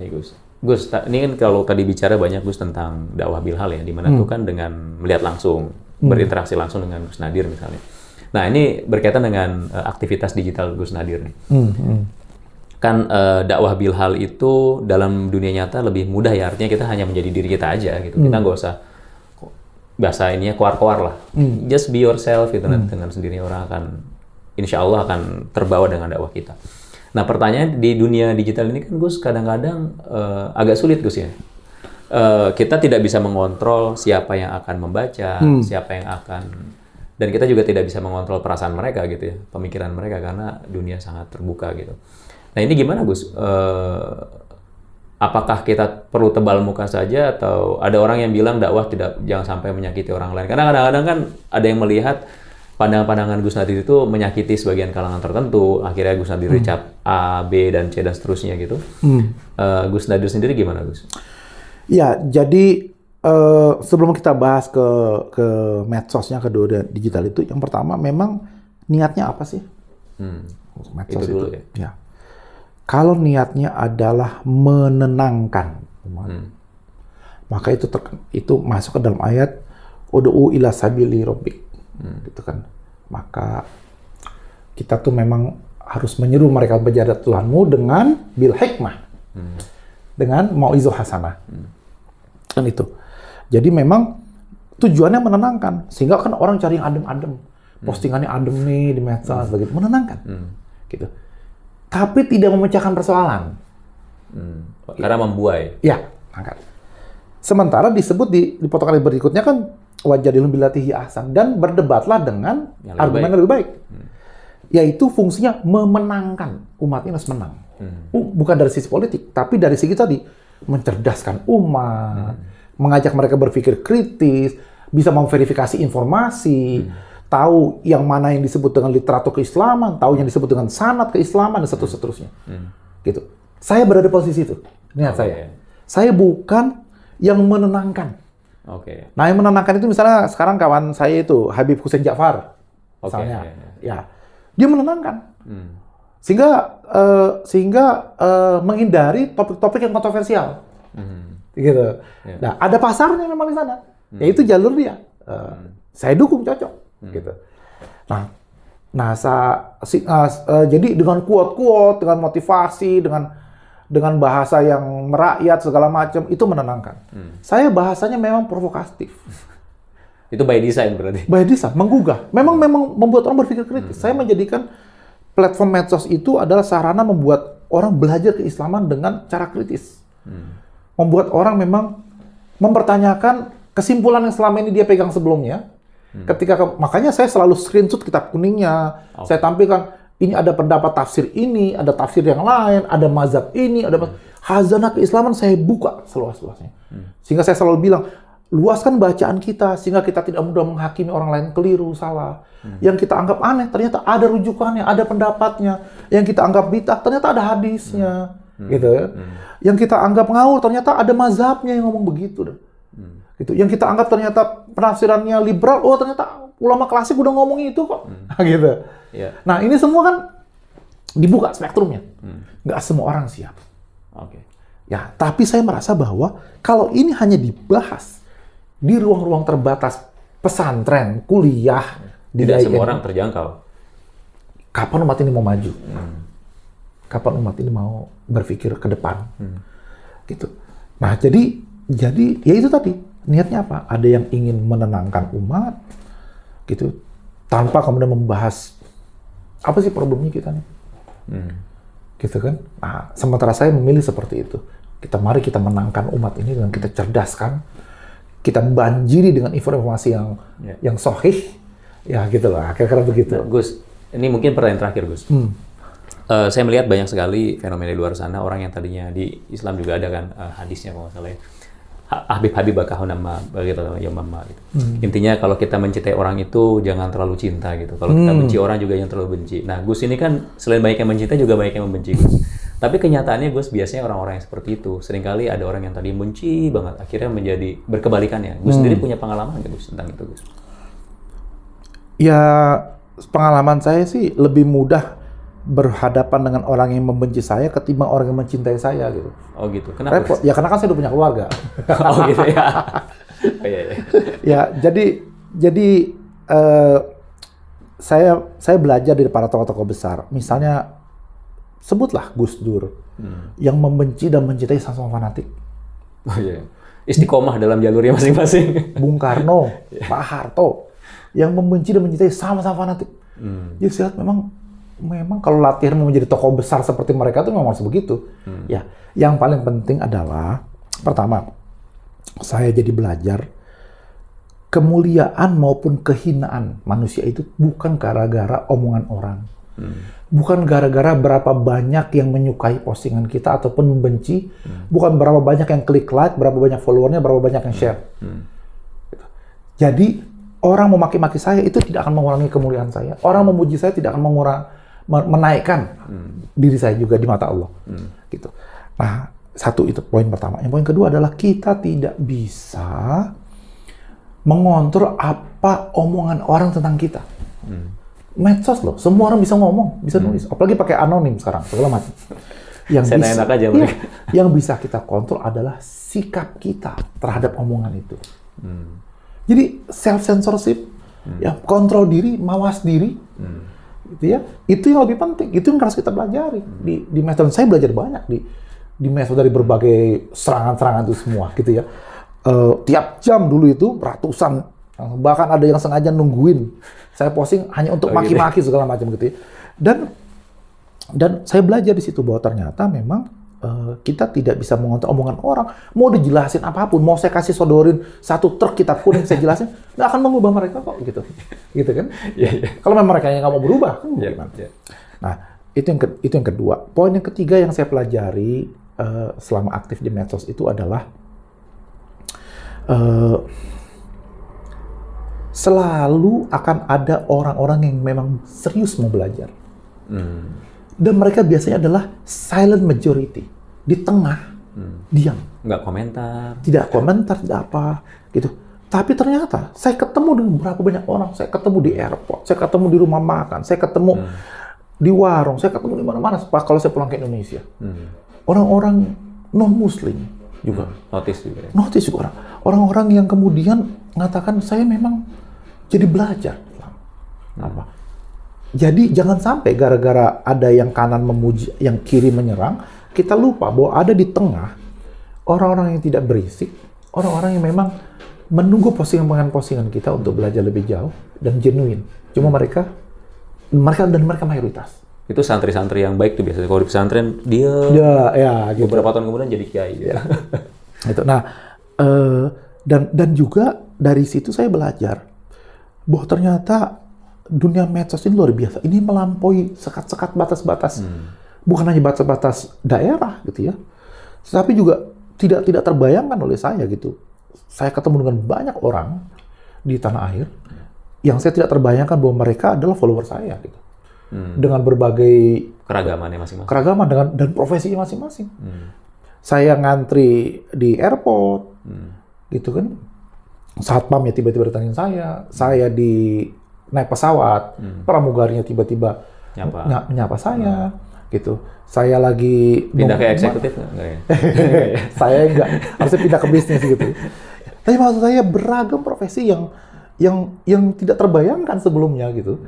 Ya, Gus. Gus, ini kan kalau tadi bicara banyak Gus tentang dakwah bilhal ya, dimana hmm. itu kan dengan melihat langsung, hmm. berinteraksi langsung dengan Gus Nadir misalnya. Nah ini berkaitan dengan uh, aktivitas digital Gus Nadir nih. Hmm. hmm. Kan uh, dakwah bilhal itu dalam dunia nyata lebih mudah ya, artinya kita hanya menjadi diri kita aja gitu. Hmm. Kita nggak usah bahasa ininya kuar-kuar lah. Hmm. Just be yourself gitu, hmm. dengan sendirinya orang akan insya Allah akan terbawa dengan dakwah kita. Nah pertanyaan di dunia digital ini kan Gus kadang-kadang uh, agak sulit Gus ya. Uh, kita tidak bisa mengontrol siapa yang akan membaca, hmm. siapa yang akan dan kita juga tidak bisa mengontrol perasaan mereka gitu ya, pemikiran mereka karena dunia sangat terbuka gitu. Nah ini gimana Gus? Uh, apakah kita perlu tebal muka saja atau ada orang yang bilang dakwah tidak jangan sampai menyakiti orang lain? Karena kadang-kadang kan ada yang melihat pandangan-pandangan Gus Nadir itu menyakiti sebagian kalangan tertentu. Akhirnya Gus Nadir hmm. dicap A, B, dan C, dan seterusnya gitu. Hmm. Uh, Gus Nadir sendiri gimana Gus? Ya, jadi uh, sebelum kita bahas ke ke medsosnya digital itu, yang pertama memang niatnya apa sih? Hmm. Medsos itu, itu ya. ya. Kalau niatnya adalah menenangkan, hmm. maka itu itu masuk ke dalam ayat Udu'u ila sabili robbik hmm. gitu kan. Maka kita tuh memang harus menyuruh mereka berjadat Tuhanmu dengan bil hikmah, hmm. dengan mau izo hasanah, hmm. kan itu. Jadi memang tujuannya menenangkan, sehingga kan orang cari yang adem-adem, hmm. postingannya adem nih di medsos, hmm. begitu menenangkan, hmm. gitu. Tapi tidak memecahkan persoalan. Hmm. Karena membuai. Ya, angkat. Sementara disebut di, di potongan berikutnya kan wajadilum bilatihi ahsan dan berdebatlah dengan yang argumen baik. yang lebih baik. Hmm. Yaitu fungsinya memenangkan umat ini harus menang. Hmm. Bukan dari sisi politik, tapi dari segi tadi mencerdaskan umat, hmm. mengajak mereka berpikir kritis, bisa memverifikasi informasi, hmm. tahu yang mana yang disebut dengan literatur keislaman, tahu yang disebut dengan sanat keislaman dan hmm. seterusnya. Hmm. Gitu. Saya berada di posisi itu. Niat oh, saya. Iya. Saya bukan yang menenangkan Oke. Okay. Nah, yang menenangkan itu misalnya sekarang kawan saya itu Habib Hussein Ja'far, okay. misalnya, iya, iya. ya, dia menenangkan, hmm. sehingga uh, sehingga uh, menghindari topik-topik yang kontroversial, hmm. gitu. Yeah. Nah, ada pasarnya memang di sana, hmm. yaitu jalur dia. Uh, hmm. Saya dukung cocok, hmm. gitu. Nah, nah, sa, si, uh, uh, jadi dengan kuat-kuat, dengan motivasi, dengan dengan bahasa yang merakyat segala macam itu menenangkan. Hmm. Saya bahasanya memang provokatif. itu by design berarti. By design, menggugah. Memang memang membuat orang berpikir kritis. Hmm. Saya menjadikan platform medsos itu adalah sarana membuat orang belajar keislaman dengan cara kritis. Hmm. Membuat orang memang mempertanyakan kesimpulan yang selama ini dia pegang sebelumnya. Hmm. Ketika makanya saya selalu screenshot kitab kuningnya, okay. saya oh. tampilkan ini ada pendapat tafsir ini, ada tafsir yang lain, ada mazhab ini, ada hmm. hazanah keislaman saya buka seluas-luasnya. Hmm. Sehingga saya selalu bilang, luaskan bacaan kita sehingga kita tidak mudah menghakimi orang lain keliru, salah. Hmm. Yang kita anggap aneh ternyata ada rujukannya, ada pendapatnya. Yang kita anggap bid'ah ternyata ada hadisnya. Hmm. Gitu ya. Hmm. Yang kita anggap ngawur ternyata ada mazhabnya yang ngomong begitu. Hmm. Gitu. Yang kita anggap ternyata penafsirannya liberal, oh ternyata ulama klasik udah ngomong itu kok. Hmm. <laughs> gitu. Yeah. Nah ini semua kan dibuka spektrumnya. Hmm. Nggak semua orang siap. Oke. Okay. Ya, tapi saya merasa bahwa kalau ini hanya dibahas di ruang-ruang terbatas pesantren, kuliah, hmm. di tidak di semua orang terjangkau. Kapan umat ini mau maju? Hmm. Kapan umat ini mau berpikir ke depan? Hmm. Gitu. Nah, jadi jadi ya itu tadi niatnya apa? Ada yang ingin menenangkan umat, gitu, tanpa kemudian membahas apa sih problemnya kita nih? Hmm. Gitu kan? Nah, sementara saya memilih seperti itu. Kita mari kita menangkan umat ini dengan kita cerdaskan, kita banjiri dengan informasi yang yeah. yang sohih, ya gitulah lah. Kira-kira begitu. Nah, Gus, ini mungkin pertanyaan terakhir Gus. Hmm. Uh, saya melihat banyak sekali fenomena di luar sana orang yang tadinya di Islam juga ada kan uh, hadisnya kalau nggak salah ya Ah, Habib Habib nama begitu ya mama gitu. Hmm. Intinya kalau kita mencintai orang itu jangan terlalu cinta gitu. Kalau kita hmm. benci orang juga jangan terlalu benci. Nah, Gus ini kan selain baik yang mencintai juga baik yang membenci Gus. Tapi kenyataannya Gus biasanya orang-orang yang seperti itu. Seringkali ada orang yang tadi benci banget akhirnya menjadi berkebalikan ya Gus hmm. sendiri punya pengalaman nggak Gus tentang itu Gus? Ya pengalaman saya sih lebih mudah berhadapan dengan orang yang membenci saya ketimbang orang yang mencintai saya gitu. Oh gitu. Kenapa? Repot. Ya karena kan saya udah punya keluarga. <laughs> oh gitu ya. Oh, <laughs> iya, iya. ya jadi jadi uh, saya saya belajar dari para tokoh-tokoh besar. Misalnya sebutlah Gus Dur hmm. yang membenci dan mencintai sama fanatik. Oh iya. Istiqomah dalam jalurnya masing-masing. <laughs> Bung Karno, iya. Pak Harto yang membenci dan mencintai sama-sama fanatik. Hmm. Jadi ya, memang memang kalau latihan mau menjadi tokoh besar seperti mereka tuh memang harus begitu. Hmm. Ya, yang paling penting adalah pertama saya jadi belajar kemuliaan maupun kehinaan manusia itu bukan gara-gara omongan orang. Hmm. Bukan gara-gara berapa banyak yang menyukai postingan kita ataupun membenci, hmm. bukan berapa banyak yang klik like, berapa banyak followernya, berapa banyak yang share. Hmm. hmm. Jadi orang memaki-maki saya itu tidak akan mengurangi kemuliaan saya. Orang memuji saya tidak akan mengurangi menaikkan hmm. diri saya juga di mata Allah. Hmm. Gitu. Nah, satu itu poin pertama. Yang poin kedua adalah kita tidak bisa mengontrol apa omongan orang tentang kita. Hmm. Medsos loh, semua orang bisa ngomong, bisa hmm. nulis, apalagi pakai anonim sekarang segala macam. Yang bisa, aja ya, <laughs> yang bisa kita kontrol adalah sikap kita terhadap omongan itu. Hmm. Jadi self censorship, hmm. ya kontrol diri, mawas diri. Hmm gitu ya itu yang lebih penting itu yang harus kita pelajari di di metode saya belajar banyak di di metode dari berbagai serangan-serangan itu semua gitu ya uh, tiap jam dulu itu ratusan bahkan ada yang sengaja nungguin saya posting hanya untuk oh, gitu ya. maki-maki segala macam gitu ya dan dan saya belajar di situ bahwa ternyata memang Eh, kita tidak bisa mengontrol omongan orang. Mau dijelasin apapun, mau saya kasih sodorin satu truk kitab kuning saya jelasin, <laughs> nggak akan mengubah mereka kok gitu, gitu kan? Yeah, yeah. Kalau memang mereka yang nggak mau berubah, kan yeah, gimana? Yeah. Nah itu yang ke, itu yang kedua. Poin yang ketiga yang saya pelajari uh, selama aktif di medsos itu adalah uh, selalu akan ada orang-orang yang memang serius mau belajar. Hmm. Dan mereka biasanya adalah silent majority di tengah hmm. diam. Nggak komentar. Tidak komentar, tidak apa gitu. Tapi ternyata saya ketemu dengan berapa banyak orang. Saya ketemu di airport, saya ketemu di rumah makan, saya ketemu hmm. di warung, saya ketemu di mana-mana. Kalau saya pulang ke Indonesia, orang hmm. orang-orang non Muslim juga. Hmm. Notice juga. Ya. Notice juga orang. Orang-orang yang kemudian mengatakan saya memang jadi belajar. Hmm. Apa? Jadi jangan sampai gara-gara ada yang kanan memuji, yang kiri menyerang, kita lupa bahwa ada di tengah orang-orang yang tidak berisik, orang-orang yang memang menunggu postingan-postingan kita untuk belajar lebih jauh dan genuine. Cuma mereka mereka dan mereka mayoritas. Itu santri-santri yang baik tuh biasanya. Kalau di pesantren dia ya, ya, gitu. beberapa tahun kemudian jadi kiai. Ya. <laughs> itu. Nah, uh, dan dan juga dari situ saya belajar bahwa ternyata dunia medsos ini luar biasa. Ini melampaui sekat-sekat batas-batas. Hmm bukan hanya batas-batas daerah gitu ya, tetapi juga tidak tidak terbayangkan oleh saya gitu. Saya ketemu dengan banyak orang di tanah air yang saya tidak terbayangkan bahwa mereka adalah follower saya gitu. Hmm. Dengan berbagai keragaman ya masing-masing. Keragaman dengan dan profesinya masing-masing. Hmm. Saya ngantri di airport hmm. gitu kan. saat pam ya tiba-tiba datangin saya, saya di naik pesawat, hmm. pramugarnya tiba-tiba nyapa. nyapa saya. Hmm gitu. Saya lagi pindah ke eksekutif nggak ya? <laughs> saya enggak, harusnya pindah ke bisnis gitu. Tapi maksud saya beragam profesi yang yang yang tidak terbayangkan sebelumnya gitu.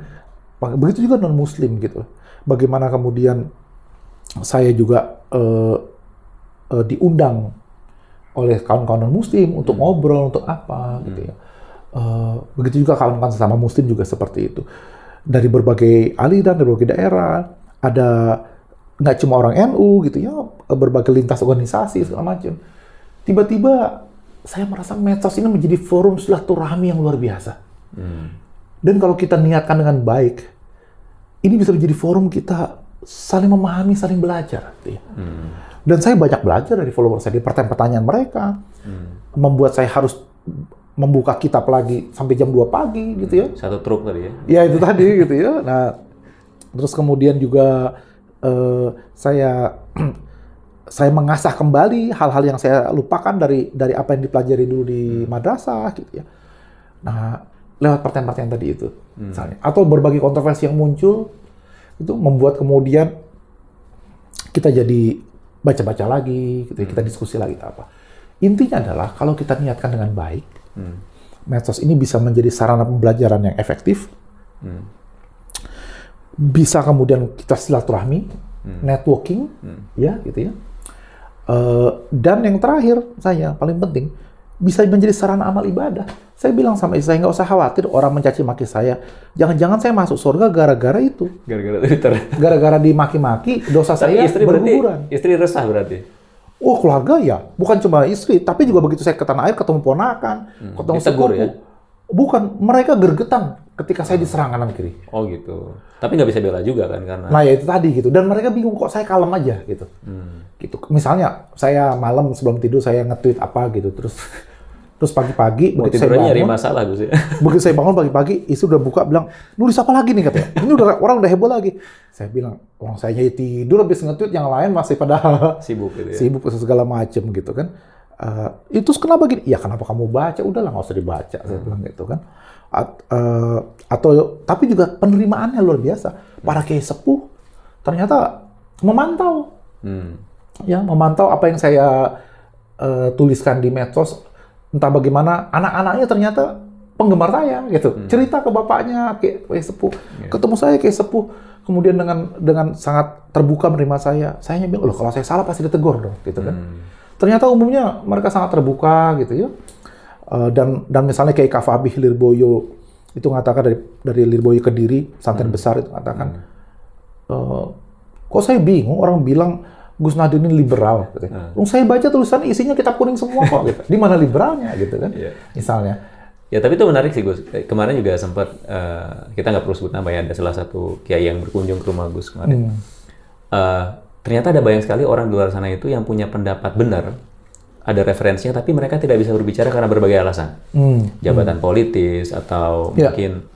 Begitu juga non muslim gitu. Bagaimana kemudian saya juga uh, uh, diundang oleh kawan-kawan non muslim untuk hmm. ngobrol untuk apa hmm. gitu ya. Uh, begitu juga kawan-kawan sesama muslim juga seperti itu. Dari berbagai aliran, dari berbagai daerah ada nggak cuma orang NU gitu ya berbagai lintas organisasi segala macam tiba-tiba saya merasa medsos ini menjadi forum silaturahmi yang luar biasa hmm. dan kalau kita niatkan dengan baik ini bisa menjadi forum kita saling memahami saling belajar gitu hmm. dan saya banyak belajar dari follower saya di pertanyaan-pertanyaan mereka hmm. membuat saya harus membuka kitab lagi sampai jam 2 pagi gitu ya satu truk tadi ya ya itu tadi gitu ya nah terus kemudian juga Eh, saya <clears throat> saya mengasah kembali hal-hal yang saya lupakan dari dari apa yang dipelajari dulu di hmm. madrasah gitu ya. Nah, lewat pertanyaan-pertanyaan tadi itu hmm. misalnya atau berbagai kontroversi yang muncul itu membuat kemudian kita jadi baca-baca lagi, gitu, ya, hmm. kita diskusi lagi apa. Intinya adalah kalau kita niatkan dengan baik, hmm. medsos ini bisa menjadi sarana pembelajaran yang efektif. Hmm bisa kemudian kita silaturahmi, hmm. networking, hmm. ya gitu ya. Uh, dan yang terakhir saya paling penting bisa menjadi sarana amal ibadah. Saya bilang sama istri saya nggak usah khawatir orang mencaci maki saya. Jangan-jangan saya masuk surga gara-gara itu. Gara-gara Twitter. Gara-gara dimaki-maki dosa tapi saya istri berguguran. Berarti, istri resah berarti. Oh keluarga ya, bukan cuma istri, tapi juga begitu saya ke tanah air ketemu ponakan, hmm. ketemu Ditegur, Ya? Bukan mereka gergetan ketika saya diserang kanan kiri. Oh gitu. Tapi nggak bisa bela juga kan karena. Nah ya itu tadi gitu. Dan mereka bingung kok saya kalem aja gitu. Hmm. Gitu. Misalnya saya malam sebelum tidur saya nge-tweet apa gitu terus terus pagi-pagi begitu saya bangun. nyari masalah gitu <laughs> Begitu saya bangun pagi-pagi Isu udah buka bilang nulis apa lagi nih katanya. Ini udah orang udah heboh lagi. Saya bilang orang saya tidur habis nge-tweet yang lain masih pada sibuk gitu ya. <laughs> Sibuk segala macem gitu kan uh, itu kenapa gini? Ya kenapa kamu baca? Udahlah nggak usah dibaca, saya bilang gitu kan. At, uh, atau tapi juga penerimaannya luar biasa. Para kiai sepuh ternyata memantau, hmm. ya memantau apa yang saya uh, tuliskan di medsos. Entah bagaimana anak-anaknya ternyata penggemar saya gitu. Hmm. Cerita ke bapaknya kayak sepuh, yeah. ketemu saya kayak sepuh kemudian dengan dengan sangat terbuka menerima saya. Saya bilang, "Loh, kalau saya salah pasti ditegur dong." gitu kan. Hmm. Ternyata umumnya mereka sangat terbuka gitu ya. Eh, dan dan misalnya kayak Kafabih Lirboyo itu mengatakan dari dari Lirboyo Kediri, Diri hmm. besar itu mengatakan hmm. e, kok saya bingung orang bilang Gus Nadir ini liberal. Gitu. Ya. Hmm. Saya baca tulisan isinya kitab kuning semua kok. Gitu. Di mana liberalnya gitu kan? Yeah. Misalnya. Ya tapi itu menarik sih Gus. Eh, kemarin juga sempat uh, kita nggak perlu sebut nama ya ada salah satu kiai yang berkunjung ke rumah Gus kemarin. Hmm. Uh, ternyata ada banyak sekali orang di luar sana itu yang punya pendapat benar ada referensinya tapi mereka tidak bisa berbicara karena berbagai alasan hmm. jabatan hmm. politis atau yeah. mungkin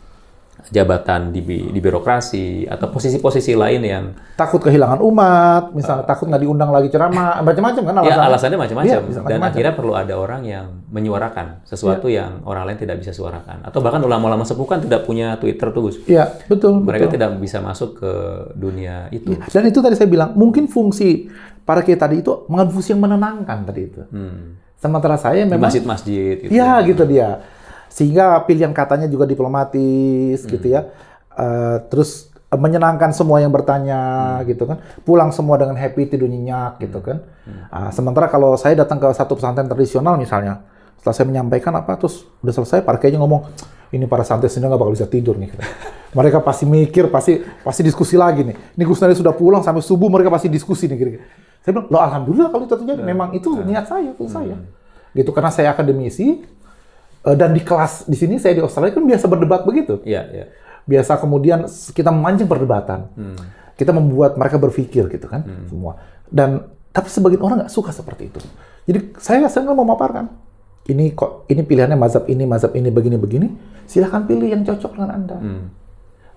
jabatan di, di birokrasi atau posisi-posisi lain yang takut kehilangan umat, misalnya uh, takut nggak diundang lagi ceramah, macam-macam kan alasannya. Ya, alasannya macam-macam ya, dan macem-macem. akhirnya perlu ada orang yang menyuarakan sesuatu ya. yang orang lain tidak bisa suarakan atau bahkan ulama-ulama sepuh kan tidak punya Twitter tuh Gus. Iya, betul. Mereka betul. tidak bisa masuk ke dunia itu. Ya. Dan itu tadi saya bilang, mungkin fungsi para kiai tadi itu mengambil fungsi yang menenangkan tadi itu. Hmm. Sementara saya memang masjid-masjid gitu. Iya, ya, gitu dia sehingga pilihan katanya juga diplomatis hmm. gitu ya. Uh, terus eh, menyenangkan semua yang bertanya hmm. gitu kan pulang semua dengan happy tidur nyenyak gitu hmm. kan hmm. uh, sementara kalau saya datang ke satu pesantren tradisional misalnya setelah saya menyampaikan apa terus udah selesai parkirnya ngomong ini para santri sendiri nggak bakal bisa tidur nih <laughs> mereka pasti mikir pasti pasti diskusi lagi nih ini Gus Nari sudah pulang sampai subuh mereka pasti diskusi nih kira-kira saya bilang lo alhamdulillah kalau itu terjadi iya. memang itu iya. niat saya tuh saya hmm. gitu karena saya akademisi Eh, dan di kelas di sini saya di Australia kan biasa berdebat begitu. Iya, iya. Biasa kemudian kita memancing perdebatan. Hmm. Kita membuat mereka berpikir gitu kan hmm. semua. Dan tapi sebagian orang nggak suka seperti itu. Jadi saya mau memaparkan ini kok ini pilihannya mazhab ini mazhab ini begini begini. Silahkan pilih yang cocok dengan anda. Hmm.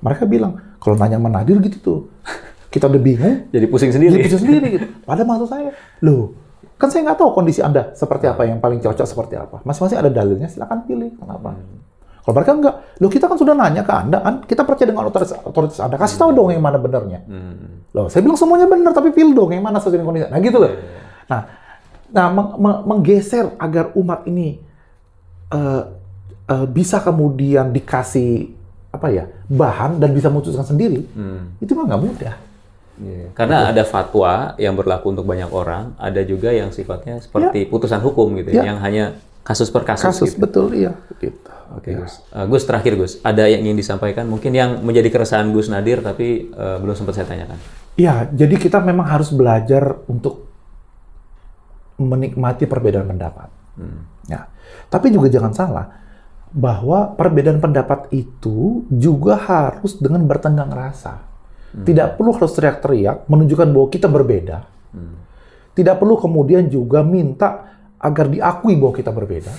Mereka bilang kalau nanya menadir gitu tuh <laughs> kita udah bingung. Jadi pusing sendiri. Jadi pusing sendiri gitu. Padahal maksud saya, loh Kan saya nggak tahu kondisi Anda seperti apa, yang paling cocok seperti apa. Masing-masing ada dalilnya, silahkan pilih. Kenapa? Hmm. Kalau mereka nggak, lo kita kan sudah nanya ke Anda kan, kita percaya dengan otoritas, otoritas Anda, kasih tahu hmm. dong yang mana benernya. Hmm. lo saya bilang semuanya benar, tapi pilih dong yang mana sesuai dengan kondisi. Nah gitu loh. Iya, iya. Nah, nah meng meng menggeser agar umat ini uh, uh, bisa kemudian dikasih apa ya bahan dan bisa memutuskan sendiri, hmm. itu mah nggak mudah. Yeah, iya. Karena ada fatwa yang berlaku untuk banyak orang, ada juga yang sifatnya ya. seperti yeah. putusan hukum gitu, yeah. Ya. yang hanya kasus per kasus. Kasus gitu. betul, iya. Gitu. Oke, okay, iya. yeah. Gus. Uh, Gus terakhir Gus, ada yang ingin disampaikan mungkin yang menjadi keresahan Gus Nadir tapi uh, belum sempat saya tanyakan. Iya, jadi kita memang harus belajar untuk menikmati perbedaan pendapat. Hmm. Ya, tapi juga jangan salah bahwa perbedaan pendapat itu juga harus dengan bertenggang rasa. Hmm. Tidak perlu harus teriak-teriak menunjukkan bahwa kita berbeda. Hmm. Tidak perlu kemudian juga minta agar diakui bahwa kita berbeda,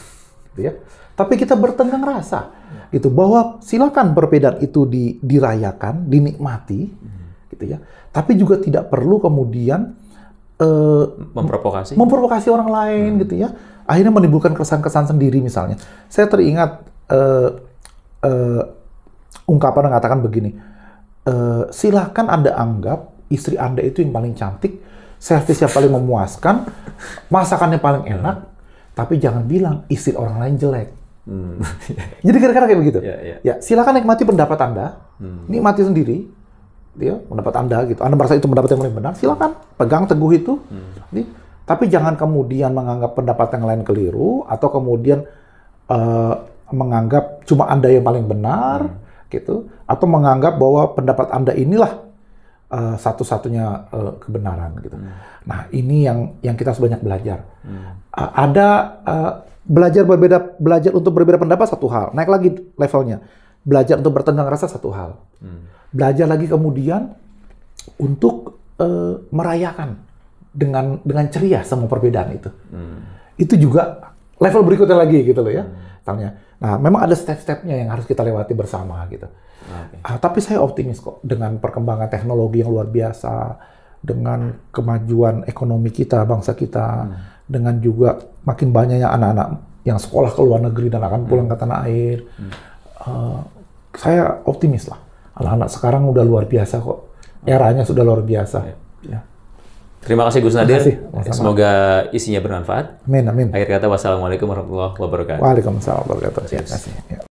gitu ya. Tapi kita bertenggang rasa, hmm. gitu bahwa silakan perbedaan itu di, dirayakan, dinikmati, hmm. gitu ya. Tapi juga tidak perlu kemudian uh, memprovokasi memprovokasi orang lain hmm. gitu ya akhirnya menimbulkan kesan-kesan sendiri misalnya saya teringat uh, uh, ungkapan mengatakan begini Eh, silahkan Anda anggap istri Anda itu yang paling cantik, servis yang paling memuaskan, masakannya paling enak, tapi jangan bilang istri orang lain jelek. Hmm. <laughs> Jadi kira-kira kayak begitu. Yeah, yeah. Ya, silahkan nikmati pendapat Anda, hmm. nikmati sendiri, gitu ya pendapat Anda gitu. Anda merasa itu pendapat yang paling benar, silakan pegang teguh itu. Hmm. Jadi, tapi jangan kemudian menganggap pendapat yang lain keliru atau kemudian uh, menganggap cuma Anda yang paling benar. Hmm gitu atau menganggap bahwa pendapat Anda inilah uh, satu-satunya uh, kebenaran gitu. Hmm. Nah, ini yang yang kita harus banyak belajar. Hmm. Uh, ada uh, belajar berbeda belajar untuk berbeda pendapat satu hal. Naik lagi levelnya. Belajar untuk bertenggang rasa satu hal. Hmm. Belajar lagi kemudian untuk uh, merayakan dengan dengan ceria semua perbedaan itu. Hmm. Itu juga level berikutnya lagi gitu loh ya. Hmm. Tanya Nah, memang ada step-stepnya yang harus kita lewati bersama gitu. Okay. Uh, tapi saya optimis kok dengan perkembangan teknologi yang luar biasa, dengan kemajuan ekonomi kita, bangsa kita, hmm. dengan juga makin banyaknya anak-anak yang sekolah ke luar negeri dan akan pulang hmm. ke tanah air. Hmm. Uh, saya optimis lah. Anak-anak sekarang udah luar biasa kok. Eranya sudah luar biasa. Ya. Ya. Terima kasih Gus Nadir. kasih. Semoga isinya bermanfaat. Amin, amin. Akhir kata, wassalamualaikum warahmatullahi wabarakatuh. Waalaikumsalam warahmatullahi wabarakatuh. Terima kasih. Ya.